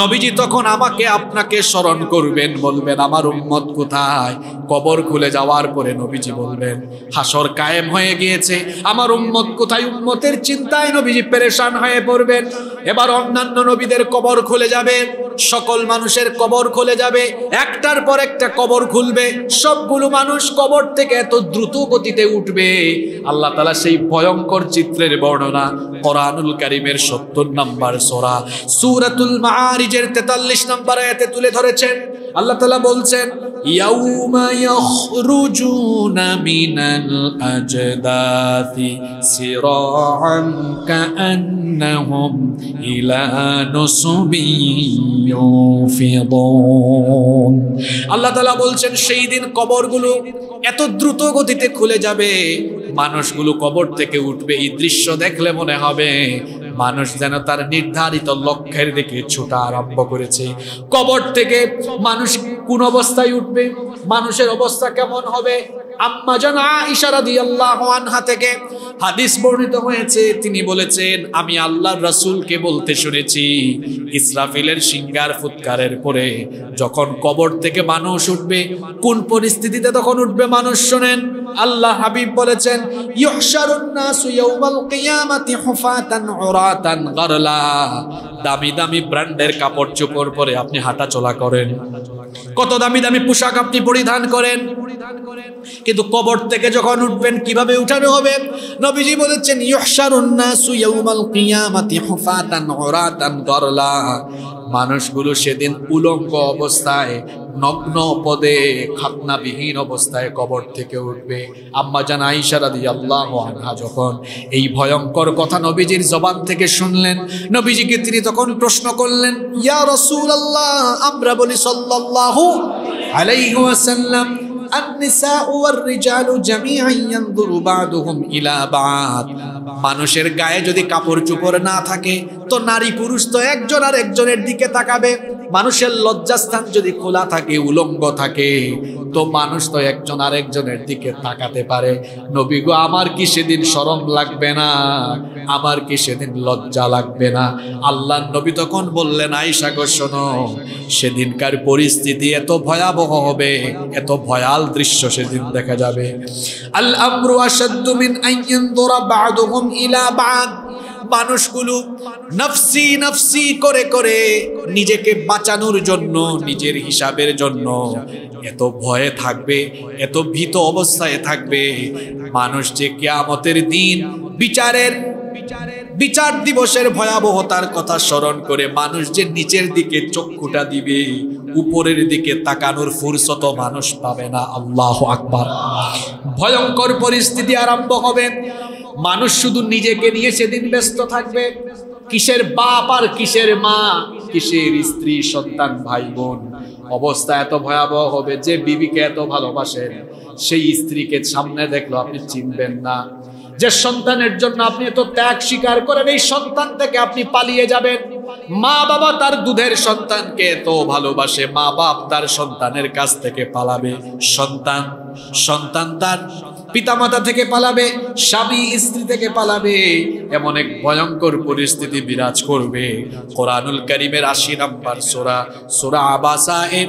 নবীজি তখন আমাকে আপনাকে স্মরণ করবেন বলবেন আমার উম্মত কোথায় কবর খুলে যাওয়ার পরে নবীজি বলবেন হাসর কায়েম হয়ে গিয়েছে আমার উম্মত কোথায় উম্মতের চিন্তায় নবীজি পেরেশান হয়ে পড়বেন এবার অন্যান্য নবীদের কবর খুলে যাবে সকল মানুষের কবর খুলে যাবে একটার পর একটা কবর খুলবে সবগুলো মানুষ কবর থেকে এত দ্রুত গতিতে উঠবে আল্লাহ তালা সেই ভয়ঙ্কর চিত্রের বর্ণনা কোরআনুল কারিমের সত্তর নাম্বার সরা সুরাতুল মারিজের তেতাল্লিশ নাম্বার এতে তুলে ধরেছেন আল্লাহ তালা বলছেন আল্লাহ তালা বলছেন সেই দিন কবরগুলো এত দ্রুত গতিতে খুলে যাবে মানুষগুলো কবর থেকে উঠবে এই দৃশ্য দেখলে মনে হবে মানুষ যেন তার নির্ধারিত লক্ষ্যের দিকে ছোটা আরম্ভ করেছে কবর থেকে মানুষ কোন অবস্থায় উঠবে মানুষের অবস্থা কেমন হবে আম্মা জানা ইশারা দিয়ে আনহা থেকে হাদিস বর্ণিত হয়েছে তিনি বলেছেন আমি আল্লাহর রাসূলকে বলতে শুনেছি ইসরাফিলের সিঙ্গার ফুৎকারের পরে যখন কবর থেকে মানুষ উঠবে কোন পরিস্থিতিতে তখন উঠবে মানুষ শোনেন আল্লাহ হাবিব বলেছেন ইহসারুন নাসু ইয়াউমাল কিয়ামাতি হুফাতান উরাতান গারলা দামি দামি ব্র্যান্ডের কাপড় চোপড় পরে আপনি হাঁটা চলা করেন কত দামি দামি পোশাক আপনি পরিধান করেন কিন্তু কবর থেকে যখন উঠবেন কিভাবে উঠানো হবে নবীজি বলেছেন ইয়াহশারুন নাসু ইয়াউমাল কিয়ামাতি হুফাতান উরাতান গরলা মানুষগুলো সেদিন উলঙ্গ অবস্থায় নগ্ন পদে খাতনাবিহীন অবস্থায় কবর থেকে উঠবে আম্মা জান আইসারা দি আল্লাহ আনহা যখন এই ভয়ঙ্কর কথা নবীজির জবান থেকে শুনলেন নবীজিকে তিনি তখন প্রশ্ন করলেন ইয়া রসুল আল্লাহ আমরা বলি সাল্লাহ আলাইহাল্লাম মানুষের গায়ে যদি কাপড় চোপড় না থাকে তো নারী পুরুষ তো একজন আর একজনের দিকে তাকাবে মানুষের লজ্জাস্থান যদি খোলা থাকে উলঙ্গ থাকে তো মানুষ তো একজন আরেকজনের দিকে তাকাতে পারে নবী গো আমার কি সেদিন শরম লাগবে না আমার কি সেদিন লজ্জা লাগবে না আল্লাহ নবী তখন বললেন আইসা গো সেদিনকার পরিস্থিতি এত ভয়াবহ হবে এত ভয়াল দৃশ্য সেদিন দেখা যাবে আল আমরু আসাদ্দু মিন আইয়ান দুরা বা'দুহুম ইলা বা'দ মানুষগুলো নফসি নফসি করে করে নিজেকে বাঁচানোর জন্য নিজের হিসাবের জন্য এত ভয়ে থাকবে এত ভীত অবস্থায় থাকবে মানুষ যে কেয়ামতের দিন বিচারের বিচার দিবসের ভয়াবহতার কথা স্মরণ করে মানুষ যে নিচের দিকে চক্ষুটা দিবে উপরের দিকে তাকানোর ফুরসত মানুষ পাবে না আল্লাহ আকবার ভয়ঙ্কর পরিস্থিতি আরম্ভ হবে মানুষ শুধু নিজেকে নিয়ে সেদিন ব্যস্ত থাকবে কিসের বাপ আর কিসের মা কিসের স্ত্রী সন্তান ভাই বোন অবস্থা এত ভয়াবহ হবে যে বিবিকে এত ভালোবাসেন সেই স্ত্রীকে সামনে দেখলো আপনি চিনবেন না যে সন্তানের জন্য আপনি এত ত্যাগ স্বীকার করেন এই সন্তান থেকে আপনি পালিয়ে যাবেন মা বাবা তার দুধের সন্তানকে এত ভালোবাসে মা বাপ তার সন্তানের কাছ থেকে পালাবে সন্তান সন্তান তার পিতামাতা থেকে পালাবে স্বামী স্ত্রী থেকে পালাবে এমন এক ভয়ঙ্কর পরিস্থিতি বিরাজ করবে কোরআনুল করিমের আশি নম্বর সোরা সোরা আবাসা এর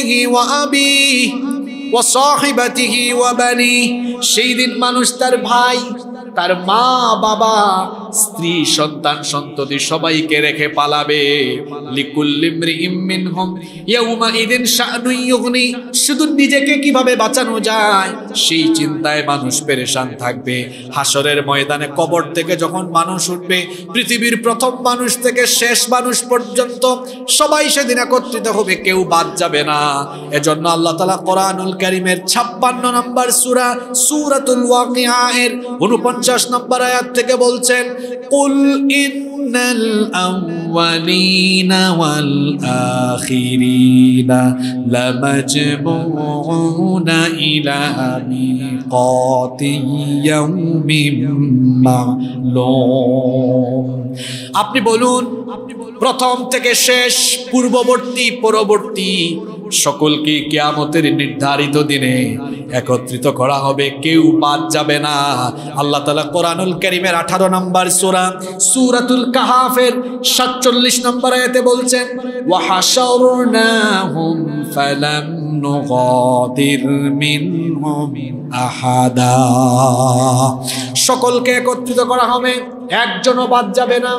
وأمه وأبيه وصاحبته وبنيه সেই দিন মানুষ তার ভাই তার মা বাবা স্ত্রী সন্তান সন্ততি সবাইকে রেখে পালাবে শুধু নিজেকে কিভাবে বাঁচানো যায় সেই চিন্তায় মানুষ পেরেশান থাকবে হাসরের ময়দানে কবর থেকে যখন মানুষ উঠবে পৃথিবীর প্রথম মানুষ থেকে শেষ মানুষ পর্যন্ত সবাই সেদিন একত্রিত হবে কেউ বাদ যাবে না এজন্য আল্লাহ তালা কোরআনুল করিমের ছাপ্পান্ন নম্বর সুরা সুরাতুল ওয়াকিয়া এর উনপঞ্চাশ পঞ্চাশ নম্বর আয়াত থেকে বলছেন কুল ইন্নাল আউয়ালিনা ওয়াল আখিরিনা লামাজমুউনা ইলা মিকাতি ইয়াউমিম মা'লুম আপনি বলুন প্রথম থেকে শেষ পূর্ববর্তী পরবর্তী সকলকে কেয়ামতের নির্ধারিত দিনে একত্রিত করা হবে কেউ বাদ যাবে না আল্লাহ তালা কোরআনুল করিমের আঠারো নম্বর সুরা সুরাতুল কাহাফের সাতচল্লিশ নম্বর এতে বলছেন সকলকে একত্রিত করা হবে একজনও বাদ যাবে না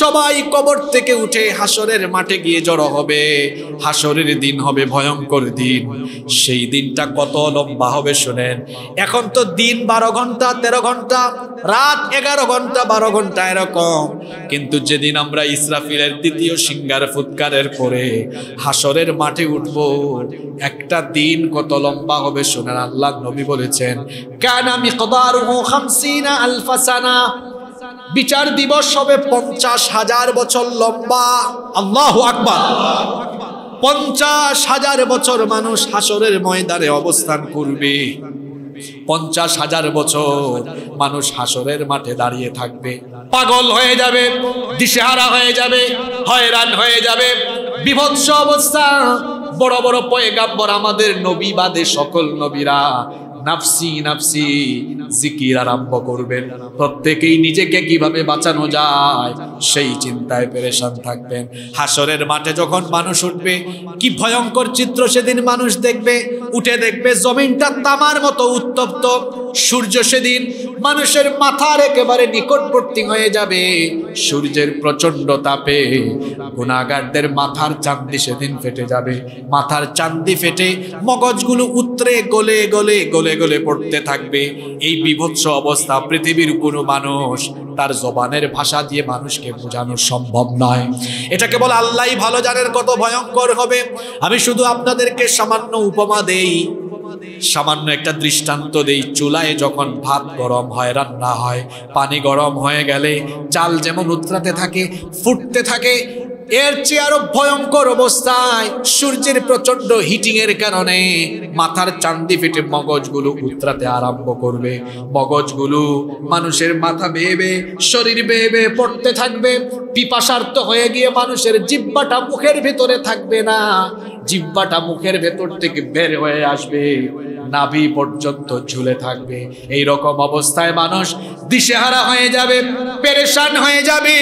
সবাই কবর থেকে উঠে হাসরের মাঠে গিয়ে জড়ো হবে হাসরের দিন হবে ভয়ঙ্কর দিন সেই দিনটা কত লম্বা হবে শোনেন এখন তো দিন বারো ঘন্টা তেরো ঘন্টা রাত এগারো ঘন্টা বারো ঘন্টা এরকম কিন্তু যেদিন আমরা ইসরাফিলের দ্বিতীয় সিঙ্গার ফুৎকারের পরে হাসরের মাঠে উঠব একটা দিন কত লম্বা হবে শোনেন আল্লাহ নবী বলেছেন কেন আমি কদার আলফাসানা বিচার দিবস হবে পঞ্চাশ হাজার বছর লম্বা আল্লাহ আকবর পঞ্চাশ হাজার বছর মানুষ হাসরের ময়দানে অবস্থান করবে পঞ্চাশ হাজার বছর মানুষ হাসরের মাঠে দাঁড়িয়ে থাকবে পাগল হয়ে যাবে দিশেহারা হয়ে যাবে হয়রান হয়ে যাবে বিভৎস অবস্থা বড় বড় পয়গাম্বর আমাদের নবী বাদে সকল নবীরা নাফসি নাফসি জিকির আরম্ভ করবেন প্রত্যেকেই নিজেকে কিভাবে বাঁচানো যায় সেই চিন্তায় পেরেশান থাকবেন হাসরের মাঠে যখন মানুষ উঠবে কি ভয়ঙ্কর চিত্র সেদিন মানুষ দেখবে উঠে দেখবে জমিনটা তামার মতো উত্তপ্ত সূর্য সেদিন মানুষের মাথার একেবারে নিকটবর্তী হয়ে যাবে সূর্যের প্রচন্ড তাপে গুণাগারদের মাথার চান্দি সেদিন ফেটে যাবে মাথার চান্দি ফেটে মগজগুলো উত্তরে গলে গলে গলে গলে পড়তে থাকবে এই বিভৎস অবস্থা পৃথিবীর কোনো মানুষ তার জবানের ভাষা দিয়ে মানুষকে বোঝানো সম্ভব নয় এটা কেবল আল্লাহ ভালো জানের কত ভয়ঙ্কর হবে আমি শুধু আপনাদেরকে সামান্য উপমা দেই সামান্য একটা দৃষ্টান্ত দেই চুলায় যখন ভাত গরম হয় রান্না হয় পানি গরম হয়ে গেলে চাল যেমন উত্রাতে থাকে ফুটতে থাকে এর চেয়ে আরো ভয়ঙ্কর অবস্থায় সূর্যের প্রচন্ড হিটিং এর কারণে মাথার চান্দি ফেটে মগজগুলো উত্তরাতে আরম্ভ করবে মগজগুলো মানুষের মাথা বেয়ে শরীর বেয়ে পড়তে থাকবে পিপাসার্থ হয়ে গিয়ে মানুষের জিব্বাটা মুখের ভেতরে থাকবে না জিব্বাটা মুখের ভেতর থেকে বের হয়ে আসবে নাভি পর্যন্ত ঝুলে থাকবে এই রকম অবস্থায় মানুষ দিশেহারা হয়ে যাবে পেরেশান হয়ে যাবে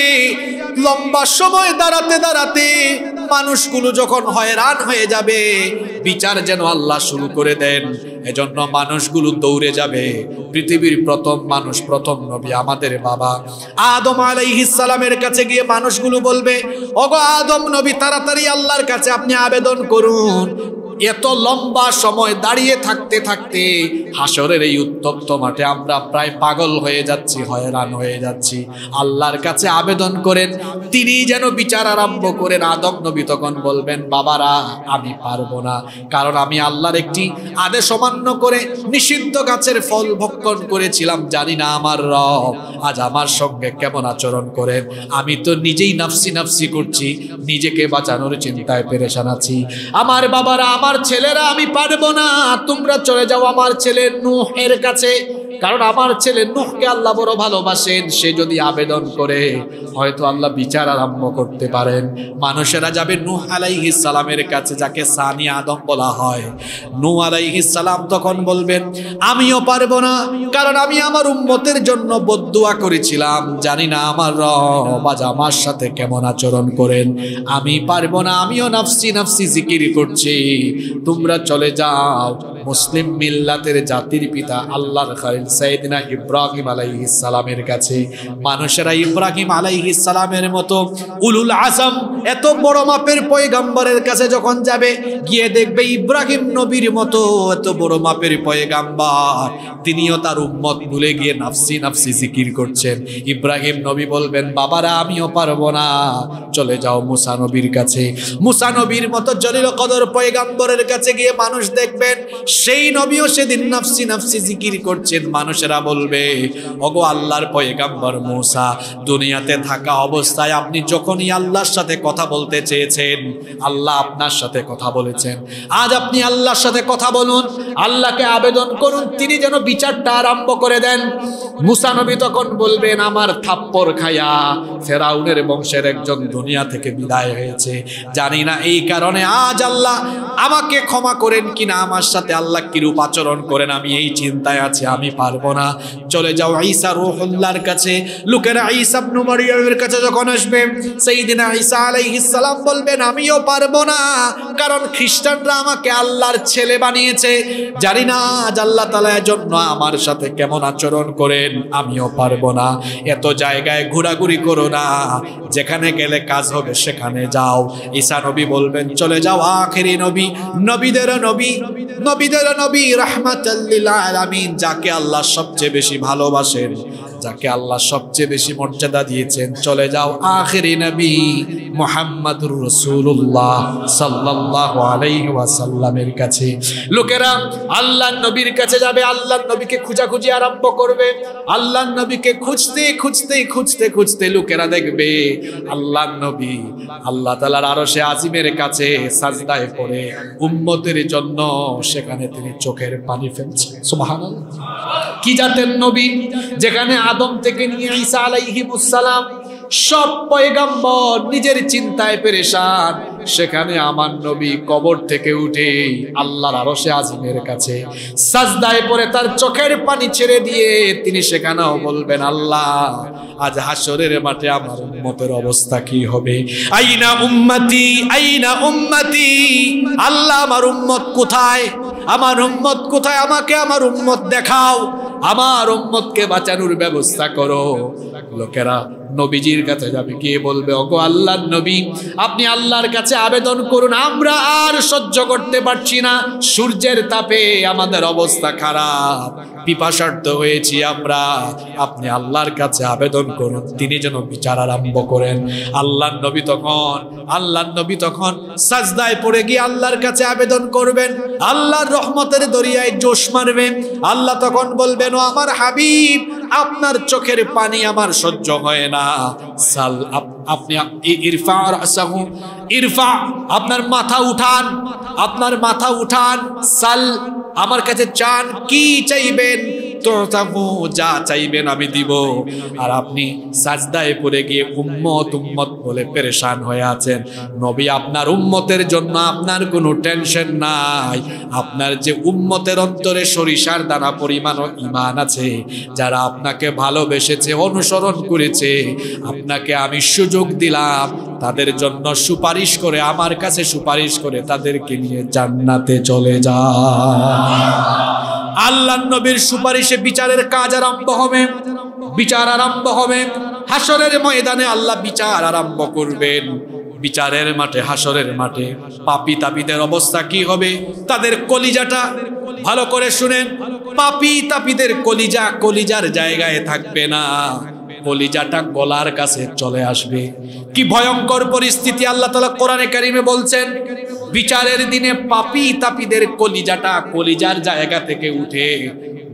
লম্বা সময় দাঁড়াতে দাঁড়াতে মানুষগুলো যখন হয়রান হয়ে যাবে বিচার যেন আল্লাহ শুরু করে দেন এজন্য মানুষগুলো দৌড়ে যাবে পৃথিবীর প্রথম মানুষ প্রথম নবী আমাদের বাবা আদম সালামের কাছে গিয়ে মানুষগুলো বলবে অগো আদম নবী তাড়াতাড়ি আল্লাহর কাছে আপনি আবেদন করুন এত লম্বা সময় দাঁড়িয়ে থাকতে থাকতে হাসরের এই উত্তপ্ত মাঠে আমরা প্রায় পাগল হয়ে যাচ্ছি হয়রান হয়ে যাচ্ছি আল্লাহর কাছে আবেদন করেন তিনি যেন বিচার আরম্ভ করেন আদম নবী তখন বলবেন বাবারা আমি পারবো না কারণ আমি আল্লাহর একটি আদেশ অমান্য করে নিষিদ্ধ গাছের ফল ভক্ষণ করেছিলাম জানি না আমার রব আজ আমার সঙ্গে কেমন আচরণ করেন আমি তো নিজেই নাফসি নাফসি করছি নিজেকে বাঁচানোর চিন্তায় পেরেশান আছি আমার বাবারা আমার আমার ছেলেরা আমি পারবো না তোমরা চলে যাও আমার ছেলে নুহের কাছে কারণ আমার ছেলে নুহকে আল্লাহ বড় ভালোবাসেন সে যদি আবেদন করে হয়তো আল্লাহ বিচার আরম্ভ করতে পারেন মানুষেরা যাবে নুহ আলাইহিস সালামের কাছে যাকে সানি আদম বলা হয় নু আলাইহিস সালাম তখন বলবেন আমিও পারবো না কারণ আমি আমার উম্মতের জন্য বদুয়া করেছিলাম জানি না আমার রব আজ আমার সাথে কেমন আচরণ করেন আমি পারবো না আমিও নাফসি নাফসি জিকির করছি তোমরা চলে যাও মুসলিম মিল্লাতের জাতির পিতা আল্লাহর খালিল সাইদিনা ইব্রাহিম সালামের কাছে মানুষেরা ইব্রাহিম সালামের মতো উলুল আজম এত বড় মাপের পয়গম্বরের কাছে যখন যাবে গিয়ে দেখবে ইব্রাহিম নবীর মতো এত বড় মাপের পয়গম্বর তিনিও তার উম্মত ভুলে গিয়ে নাফসি নাফসি জিকির করছেন ইব্রাহিম নবী বলবেন বাবারা আমিও পারবো না চলে যাও মুসানবীর কাছে মুসানবীর মতো জলিল কদর পয়গম্বরের কাছে গিয়ে মানুষ দেখবেন সেই নবীও সেদিন নাফসি নাফসি জিকির করছেন মানুষেরা বলবে অগো আল্লাহর পয়গাম্বর মূসা দুনিয়াতে থাকা অবস্থায় আপনি যখনই আল্লাহর সাথে কথা বলতে চেয়েছেন আল্লাহ আপনার সাথে কথা বলেছেন আজ আপনি আল্লাহর সাথে কথা বলুন আল্লাহকে আবেদন করুন তিনি যেন বিচারটা আরম্ভ করে দেন মুসা নবী তখন বলবেন আমার থাপ্পর খায়া ফেরাউনের বংশের একজন দুনিয়া থেকে বিদায় হয়েছে জানি না এই কারণে আজ আল্লাহ আমাকে ক্ষমা করেন কিনা আমার সাথে আল্লাহ আল্লাহ কিরূপ আচরণ করেন আমি এই চিন্তায় আছি আমি পারবো না চলে যাও ঈসা রোহল্লার কাছে লোকেরা ঈসা মারইয়ামের কাছে যখন আসবে সেই দিন ঈসা আলাইহিস সালাম বলবেন আমিও পারবো না কারণ খ্রিস্টানরা আমাকে আল্লাহর ছেলে বানিয়েছে জানি না আজ আল্লাহ তাআলা এজন্য আমার সাথে কেমন আচরণ করেন আমিও পারবো না এত জায়গায় ঘোরাঘুরি করো না যেখানে গেলে কাজ হবে সেখানে যাও ঈসা নবী বলবেন চলে যাও আখেরি নবী নবীদের নবী নবীদের প্রিয় নবী রাহমাতাল্লিল আলামিন যাকে আল্লাহ সবচেয়ে বেশি ভালোবাসেন যাকে আল্লাহ সবচেয়ে বেশি মর্যাদা দিয়েছেন চলে যাও আখেরি নবী মোহাম্মদ রসুল্লাহ সাল্লাহ আলাইসাল্লামের কাছে লোকেরা আল্লাহ নবীর কাছে যাবে আল্লাহ নবীকে খুঁজাখুঁজি আরম্ভ করবে আল্লাহ নবীকে খুঁজতে খুঁজতে খুঁজতে খুঁজতে লোকেরা দেখবে আল্লাহ নবী আল্লাহ তালার আরো সে আজিমের কাছে সাজদায় পড়ে উম্মতের জন্য সেখানে তিনি চোখের পানি ফেলছেন সুবাহ কি জাতের নবী যেখানে আদম থেকে নিয়ে ঈসা আলাইহিমুসালাম সব পয়গম্বর নিজের চিন্তায় পেরেশান সেখানে আমার নবী কবর থেকে উঠে আল্লাহর আরশে আজিমের কাছে সাজদায় পড়ে তার চোখের পানি ছেড়ে দিয়ে তিনি সেখানেও বলবেন আল্লাহ আজ হাসরের মাঠে আমার উম্মতের অবস্থা কি হবে আইনা উম্মতি আইনা উম্মতি আল্লাহ আমার উম্মত কোথায় আমার উম্মত কোথায় আমাকে আমার উম্মত দেখাও আমার উম্মতকে বাঁচানোর ব্যবস্থা করো লোকেরা নবীজির কাছে যাবে কে বলবে ওগো আল্লাহর নবী আপনি আল্লাহর কাছে আবেদন করুন আমরা আর সহ্য করতে পারছি না সূর্যের তাপে আমাদের অবস্থা খারাপ পিপাসার্থ হয়েছি আমরা আপনি আল্লাহর কাছে আবেদন করুন তিনি যেন বিচার আরম্ভ করেন আল্লাহ নবী তখন আল্লাহ নবী তখন সাজদায় পড়ে গিয়ে আল্লাহর কাছে আবেদন করবেন আল্লাহর রহমতের দরিয়ায় জোশ মারবেন আল্লাহ তখন বলবেন ও আমার হাবিব আপনার চোখের পানি আমার সহ্য হয় না সাল আপনার আপনি ইরফা রাসাহু ইরফা আপনার মাথা উঠান আপনার মাথা উঠান সাল আমার কাছে চান কি চাইবেন চাবো যা চাইবেন আমি দিব আর আপনি সাজদায় পড়ে গিয়ে উম্মত উম্মত বলে পেরেশান হয়ে আছেন নবী আপনার উম্মতের জন্য আপনার কোনো টেনশন নাই আপনার যে উম্মতের অন্তরে সরিষার দানা পরিমাণ ইমান আছে যারা আপনাকে ভালোবেসেছে অনুসরণ করেছে আপনাকে আমি সুযোগ দিলাম তাদের জন্য সুপারিশ করে আমার কাছে সুপারিশ করে তাদেরকে নিয়ে জান্নাতে চলে যা আল্লাহ নবীর সুপারিশে বিচারের কাজ আরম্ভ হবে বিচার আরম্ভ হবে হাসরের ময়দানে আল্লাহ বিচার আরম্ভ করবেন বিচারের মাঠে হাসরের মাঠে পাপি তাপিদের অবস্থা কি হবে তাদের কলিজাটা ভালো করে শুনেন পাপি তাপিদের কলিজা কলিজার জায়গায় থাকবে না কলিজাটা গলার কাছে চলে আসবে কি ভয়ঙ্কর পরিস্থিতি আল্লাহ তালা কোরআনে কারিমে বলছেন বিচারের দিনে পাপী তাপীদের কলিজাটা কলিজার জায়গা থেকে উঠে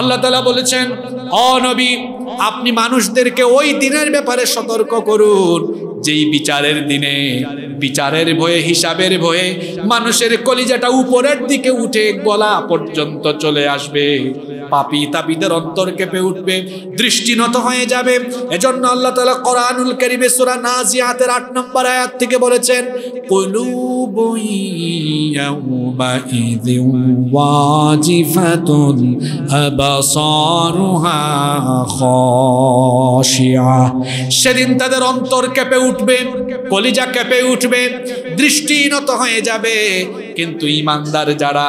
আল্লাহ তালা বলেছেন অনবী আপনি মানুষদেরকে ওই দিনের ব্যাপারে সতর্ক করুন যেই বিচারের দিনে বিচারের ভয়ে হিসাবের ভয়ে মানুষের কলিজাটা উপরের দিকে উঠে গলা পর্যন্ত চলে আসবে পাপি তাপিদের অন্তর কেঁপে উঠবে দৃষ্টিনত হয়ে যাবে এজন্য আল্লাহ তালা কোরআনুল করিমে সুরা নাজিয়াতের আট নম্বর আয়াত থেকে বলেছেন সেদিন তাদের অন্তর কেঁপে উঠবে কলিজা কেঁপে উঠবে দৃষ্টিনত হয়ে যাবে কিন্তু ইমানদার যারা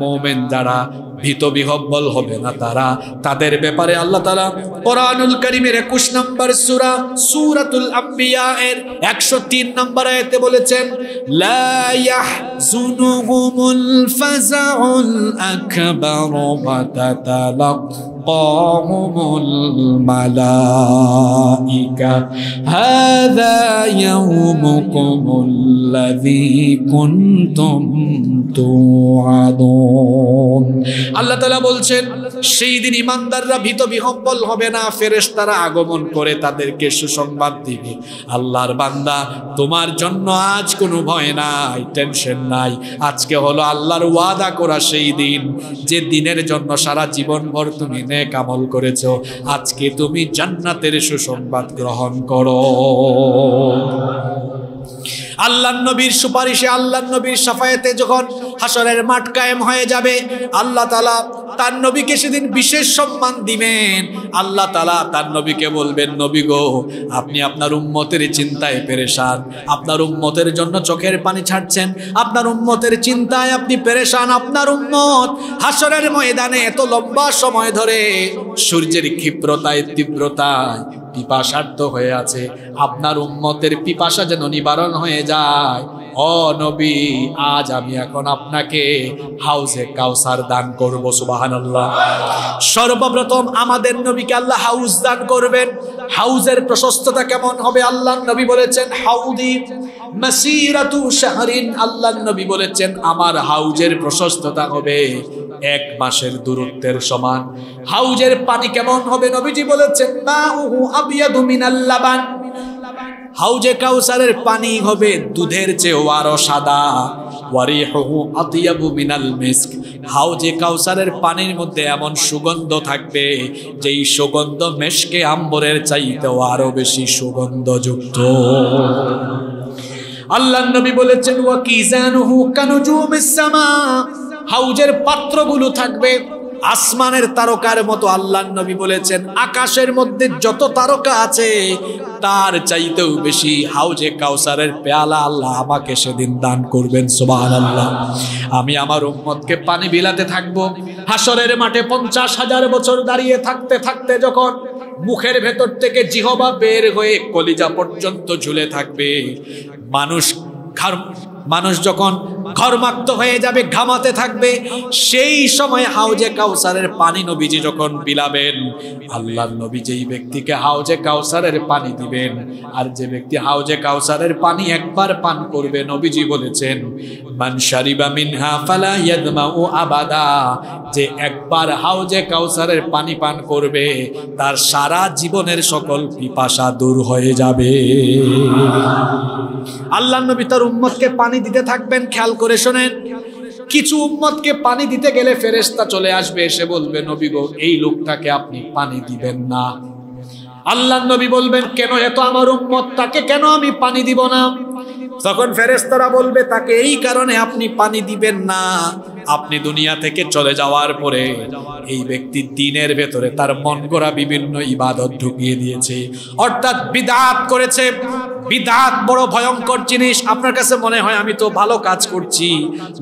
মোমেন যারা ভীত বিহব্বল হবে না তারা তাদের ব্যাপারে আল্লাহ তালা কোরআনুল করিমের একুশ নম্বর সুরা সুরাতুল আম্বিয়া এর একশো তিন নম্বর আয়তে বলেছেন লায়াহ ফাজাউল আকবার ওয়া তাতালাক تلقاهم الملائكة هذا يومكم الذي كنتم توعدون আল্লাহ তাআলা বলছেন সেই দিন ইমানদাররা ভীত বিহব্বল হবে না ফেরেশতারা আগমন করে তাদেরকে সুসংবাদ দিবে আল্লাহর বান্দা তোমার জন্য আজ কোনো ভয় নাই টেনশন নাই আজকে হলো আল্লাহর ওয়াদা করা সেই দিন যে দিনের জন্য সারা জীবন জীবনভর তুমি নেক আমল করেছ আজকে তুমি জান্নাতের সুসংবাদ গ্রহণ করো আল্লাহ নবীর সুপারিশে আল্লাহ নবীর সাফায়েতে যখন হাসরের মাঠ কায়েম হয়ে যাবে আল্লাহ তালা তার নবীকে সেদিন বিশেষ সম্মান দিবেন আল্লাহ তালা তার নবীকে বলবেন নবী গো আপনি আপনার উম্মতের চিন্তায় পেরেশান আপনার উম্মতের জন্য চোখের পানি ছাড়ছেন আপনার উম্মতের চিন্তায় আপনি পেরেশান আপনার উম্মত হাসরের ময়দানে এত লম্বা সময় ধরে সূর্যের ক্ষিপ্রতায় তীব্রতায় পিপাসার্থ হয়ে আছে আপনার উম্মতের পিপাসা যেন নিবারণ হয়ে যায় অ নবী আজ আমি এখন আপনাকে হাউজে কাউসার দান করব সুবাহান সর্বপ্রথম আমাদের নবীকে আল্লাহ হাউস দান করবেন হাউজের প্রশস্ততা কেমন হবে আল্লাহ নবী বলেছেন হাউদি শাহরিন নবী বলেছেন আমার হাউজের প্রশস্ততা হবে এক মাসের সমান হাউজের পানি কেমন হবে নবীজি বলেছেন হাউজে কাউসারের পানি হবে দুধের চেয়ে আরো সাদা মিনাল মিস্ক হাউজে কাউসারের পানির মধ্যে এমন সুগন্ধ থাকবে যেই সুগন্ধ মেসকে আম্বরের চাইতেও আরো বেশি সুগন্ধযুক্ত আল্লাহ নবী বলেছেন ওয়া কিজানুহু কানুজুমিস সামা হাউজের পাত্রগুলো থাকবে আসমানের তারকার মতো আল্লাহ নবী বলেছেন আকাশের মধ্যে যত তারকা আছে তার চাইতেও বেশি হাউজে কাউসারের পেয়ালা আল্লাহ আমাকে সেদিন দান করবেন সোবাহান আল্লাহ আমি আমার উম্মতকে পানি বিলাতে থাকবো হাসরের মাঠে পঞ্চাশ হাজার বছর দাঁড়িয়ে থাকতে থাকতে যখন মুখের ভেতর থেকে জিহবা বের হয়ে কলিজা পর্যন্ত ঝুলে থাকবে মানুষ মানুষ যখন ঘরমাক্ত হয়ে যাবে ঘামাতে থাকবে সেই সময় হাউজে কাউসারের পানি নবীজি যখন পিলাবেন আল্লাহ নবী যেই ব্যক্তিকে হাউজে কাউসারের পানি দিবেন আর যে ব্যক্তি হাউজে কাউসারের পানি একবার পান করবে নবীজি বলেছেন মানসারিবা মিনহা ফালা ইয়াদমা ও আবাদা যে একবার হাউজে কাউসারের পানি পান করবে তার সারা জীবনের সকল পিপাসা দূর হয়ে যাবে আল্লাহ নবী তার উম্মতকে পানি পানি দিতে থাকবেন খেয়াল করে শোনেন কিছু উম্মতকে পানি দিতে গেলে ফেরেস্তা চলে আসবে এসে বলবে নবী গো এই লোকটাকে আপনি পানি দিবেন না আল্লাহ নবী বলবেন কেন এত আমার উম্মত তাকে কেন আমি পানি দিব না তখন ফেরেস্তারা বলবে তাকে এই কারণে আপনি পানি দিবেন না আপনি দুনিয়া থেকে চলে যাওয়ার পরে এই ব্যক্তি দিনের ভেতরে তার মন করা বিভিন্ন ইবাদত ঢুকিয়ে দিয়েছে অর্থাৎ বিদাত করেছে বিদাত বড় ভয়ঙ্কর জিনিস আপনার কাছে মনে হয় আমি তো ভালো কাজ করছি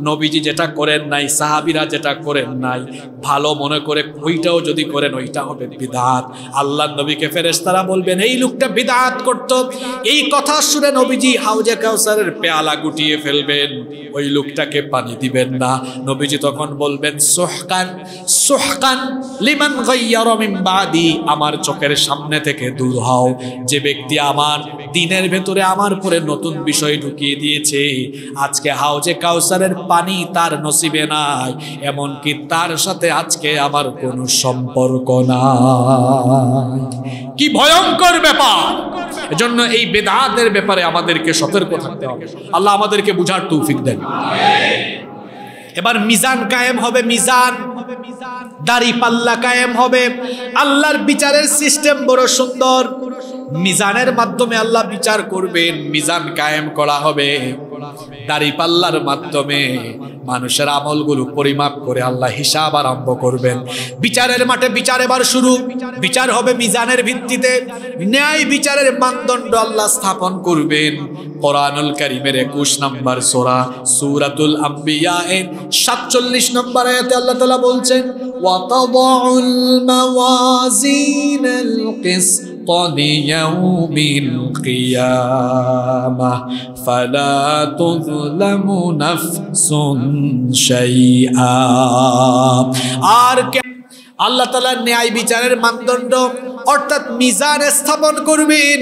নবীজি যেটা করেন নাই সাহাবিরা যেটা করেন নাই ভালো মনে করে ওইটাও যদি করেন ওইটা হবে বিদাত আল্লাহ নবীকে ফেরেস তারা বলবেন এই লোকটা বিদাত করত এই কথা শুনে নবীজি হাউজে কাউসারের পেয়ালা গুটিয়ে ফেলবেন ওই লোকটাকে পানি দিবেন না নবীজি তখন বলবেন সোহকান সোহকান লিমান বাদি আমার চোখের সামনে থেকে দূর হও যে ব্যক্তি আমার দিনের ভেতরে আমার পরে নতুন বিষয় ঢুকিয়ে দিয়েছে আজকে হাউজে কাউসারের পানি তার নসিবে নাই এমনকি তার সাথে আজকে আমার কোনো সম্পর্ক নাই কি ভয়ঙ্কর ব্যাপার এজন্য এই বেদাতের ব্যাপারে আমাদেরকে সতর্ক থাকতে হবে আল্লাহ আমাদেরকে বুঝার তৌফিক দেন এবার মিজান কায়েম হবে মিজান দাড়ি পাল্লা কায়েম হবে আল্লাহর বিচারের সিস্টেম বড় সুন্দর মিজানের মাধ্যমে আল্লাহ বিচার করবেন মিজান কায়েম করা হবে দাড়ি পাল্লার মাধ্যমে মানুষের আমলগুলো পরিমাপ করে আল্লাহ হিসাব আরম্ভ করবেন বিচারের মাঠে বিচার এবার শুরু বিচার হবে মিজানের ভিত্তিতে ন্যায় বিচারের মানদণ্ড আল্লাহ স্থাপন করবেন কোরআনুল করিমের একুশ নম্বর সোরা সুরাতুল আম্বিয়া এর সাতচল্লিশ নম্বর আয়াতে আল্লাহ তালা বলছেন ওয়াতাবুল মাওয়াজিনাল কিসম قبل يوم القيامة فلا تظلم نفس شيئا আর আল্লাহ তালার ন্যায় বিচারের মানদণ্ড অর্থাৎ মিজান স্থাপন করবেন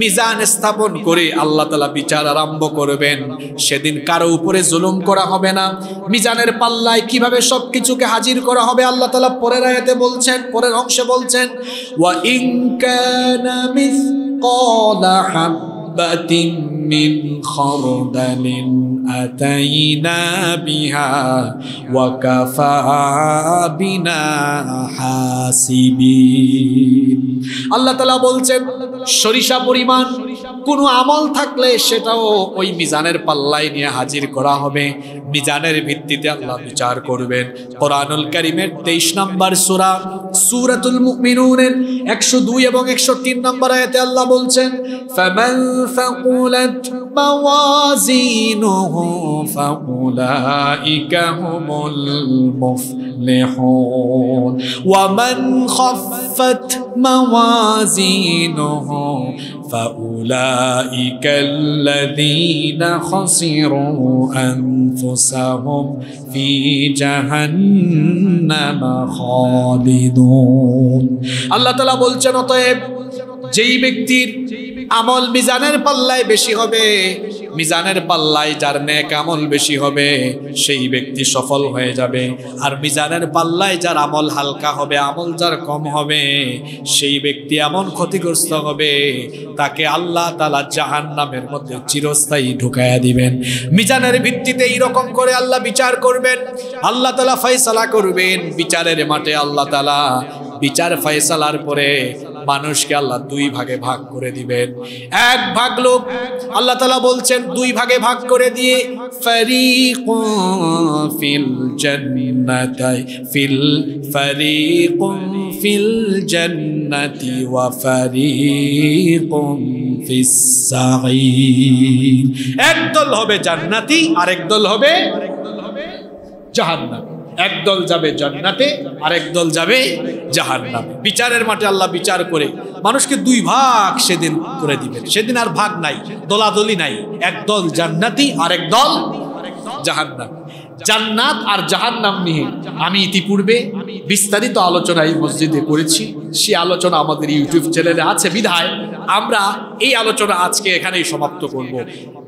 মিজান স্থাপন করে আল্লাহ তালা বিচার আরম্ভ করবেন সেদিন কারো উপরে জুলুম করা হবে না মিজানের পাল্লায় কিভাবে সব কিছুকে হাজির করা হবে আল্লাহ তালা পরের আয়াতে বলছেন পরের অংশে বলছেন ওয়া ইনকানা من خردل أتينا بها وكفى بنا حاسبين الله تعالى বলছেন সরিষা পরিমাণ কোনো আমল থাকলে সেটাও ওই মিজানের পাল্লায় নিয়ে হাজির করা হবে মিজানের ভিত্তিতে আল্লাহ বিচার করবেন কোরআনুল করিমের তেইশ নম্বর সুরা সুরাতুল মুমিনুনের একশো দুই এবং একশো তিন নম্বর আয়াতে আল্লাহ বলছেন ফামান ফাকুলাত ثقلت موازينه فأولئك هم المفلحون ومن خفت موازينه فأولئك الذين خسروا أنفسهم في جهنم خالدون الله تعالى বলছেন طيب যেই ব্যক্তির আমল মিজানের পাল্লায় বেশি হবে মিজানের পাল্লায় যার নেক আমল বেশি হবে সেই ব্যক্তি সফল হয়ে যাবে আর মিজানের পাল্লায় যার আমল হালকা হবে আমল যার কম হবে সেই ব্যক্তি এমন ক্ষতিগ্রস্ত হবে তাকে আল্লাহ তালা জাহান নামের মধ্যে চিরস্থায়ী ঢুকাইয়া দিবেন মিজানের ভিত্তিতে এইরকম করে আল্লাহ বিচার করবেন আল্লাহ তালা ফয়সালা করবেন বিচারের মাঠে আল্লাহ তালা বিচার ফয়সালার পরে মানুষকে আল্লাহ দুই ভাগে ভাগ করে দিবেন এক ভাগ লোক আল্লাহ তালা বলছেন দুই ভাগে ভাগ করে দিয়ে ফিল ফিল ফিল জন্নতি ওয়া ফারিকুম ফিস একদল হবে জান্নাতি আরেক দল হবে জাহান্নামী একদল যাবে জান্নাতে আরেক দল যাবে জাহার নামে বিচারের মাঠে আল্লাহ বিচার করে মানুষকে দুই ভাগ সেদিন করে দিবেন সেদিন আর ভাগ নাই দলাদলি নাই একদল জান্নাতি আরেক দল জাহার নামে জান্নাত আর জাহান নাম নিয়ে আমি ইতিপূর্বে বিস্তারিত আলোচনা এই মসজিদে করেছি সে আলোচনা আমাদের ইউটিউব চ্যানেলে আছে বিধায় আমরা এই আলোচনা আজকে এখানেই সমাপ্ত করব।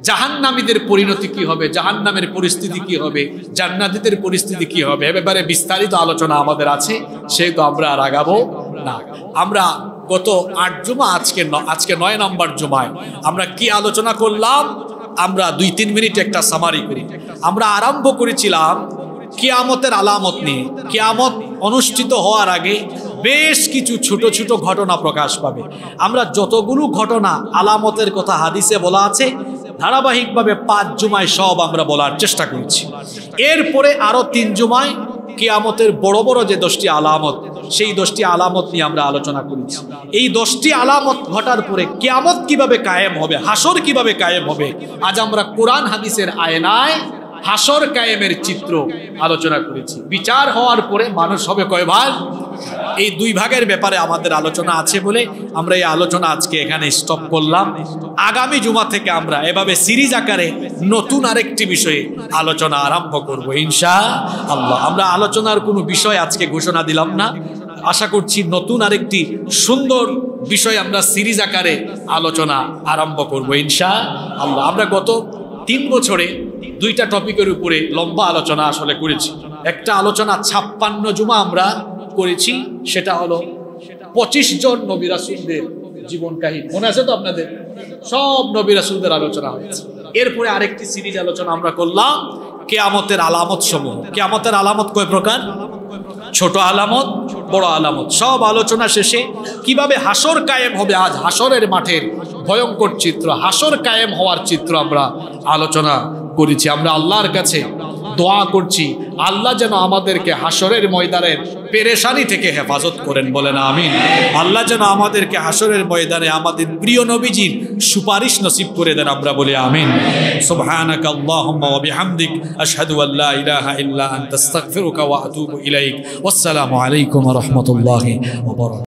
জাহান্নামীদের পরিণতি কি হবে জাহান্নামের পরিস্থিতি কি হবে জান্নাতীদের পরিস্থিতি কি হবে এ ব্যাপারে বিস্তারিত আলোচনা আমাদের আছে সে তো আমরা আর আগাবো না আমরা গত আট জুমা আজকে আজকে নয় নম্বর জুমায় আমরা কি আলোচনা করলাম আমরা দুই তিন মিনিট একটা সামারি করি আমরা আরম্ভ করেছিলাম কিয়ামতের আলামত নিয়ে কিয়ামত অনুষ্ঠিত হওয়ার আগে বেশ কিছু ছোট ছোট ঘটনা প্রকাশ পাবে আমরা যতগুলো ঘটনা আলামতের কথা হাদিসে বলা আছে ধারাবাহিকভাবে পাঁচ জুমায় সব আমরা বলার চেষ্টা করছি এরপরে আরও তিন জুমায় কেয়ামতের বড় বড় যে দশটি আলামত সেই দশটি আলামত নিয়ে আমরা আলোচনা করেছি এই দশটি আলামত ঘটার পরে কেয়ামত কিভাবে কায়েম হবে হাসর কিভাবে কায়েম হবে আজ আমরা কোরআন হাদিসের আয়নায় হাসর কায়েমের চিত্র আলোচনা করেছি বিচার হওয়ার পরে মানুষ হবে কয় ভাই এই দুই ভাগের ব্যাপারে আমাদের আলোচনা আছে বলে আমরা এই আলোচনা আজকে এখানে স্টপ করলাম আগামী জুমা থেকে আমরা এভাবে সিরিজ আকারে নতুন আরেকটি বিষয়ে আলোচনা আরম্ভ করব ইনশা আল্লাহ আমরা আলোচনার কোনো বিষয় আজকে ঘোষণা দিলাম না আশা করছি নতুন আরেকটি সুন্দর বিষয় আমরা সিরিজ আকারে আলোচনা আরম্ভ করব ইনশা আল্লাহ আমরা গত তিন বছরে দুইটা টপিকের উপরে লম্বা আলোচনা আসলে করেছি একটা আলোচনা ছাপ্পান্ন জুমা আমরা করেছি সেটা হলো পঁচিশ জন নবী রাসুলদের জীবন কাহিনী মনে আছে তো আপনাদের সব নবী রাসুলদের আলোচনা হয়েছে এরপরে আরেকটি সিরিজ আলোচনা আমরা করলাম কেয়ামতের আলামত সমূহ কেয়ামতের আলামত কয় প্রকার ছোট আলামত বড় আলামত সব আলোচনা শেষে কিভাবে হাসর কায়েম হবে আজ হাসরের মাঠের ভয়ঙ্কর চিত্র হাসর কায়েম হওয়ার চিত্র আমরা আলোচনা করেছি আমরা আল্লাহর কাছে দোয়া করছি আল্লাহ যেন আমাদেরকে হাসরের ময়দানের পেরেশানি থেকে হেফাজত করেন বলেন আমিন আল্লাহ যেন আমাদেরকে হাসরের ময়দানে আমাদের প্রিয় নবীজির সুপারিশ নসিব করে দেন আমরা বলি আমিন সুবহানাক আল্লাহুম্মা ওয়া বিহামদিক আশহাদু আল্লা ইলাহা ইল্লা আনতা আস্তাগফিরুকা ওয়া আতুবু ইলাইক ওয়াসসালামু আলাইকুম ওয়া রাহমাতুল্লাহি ওয়া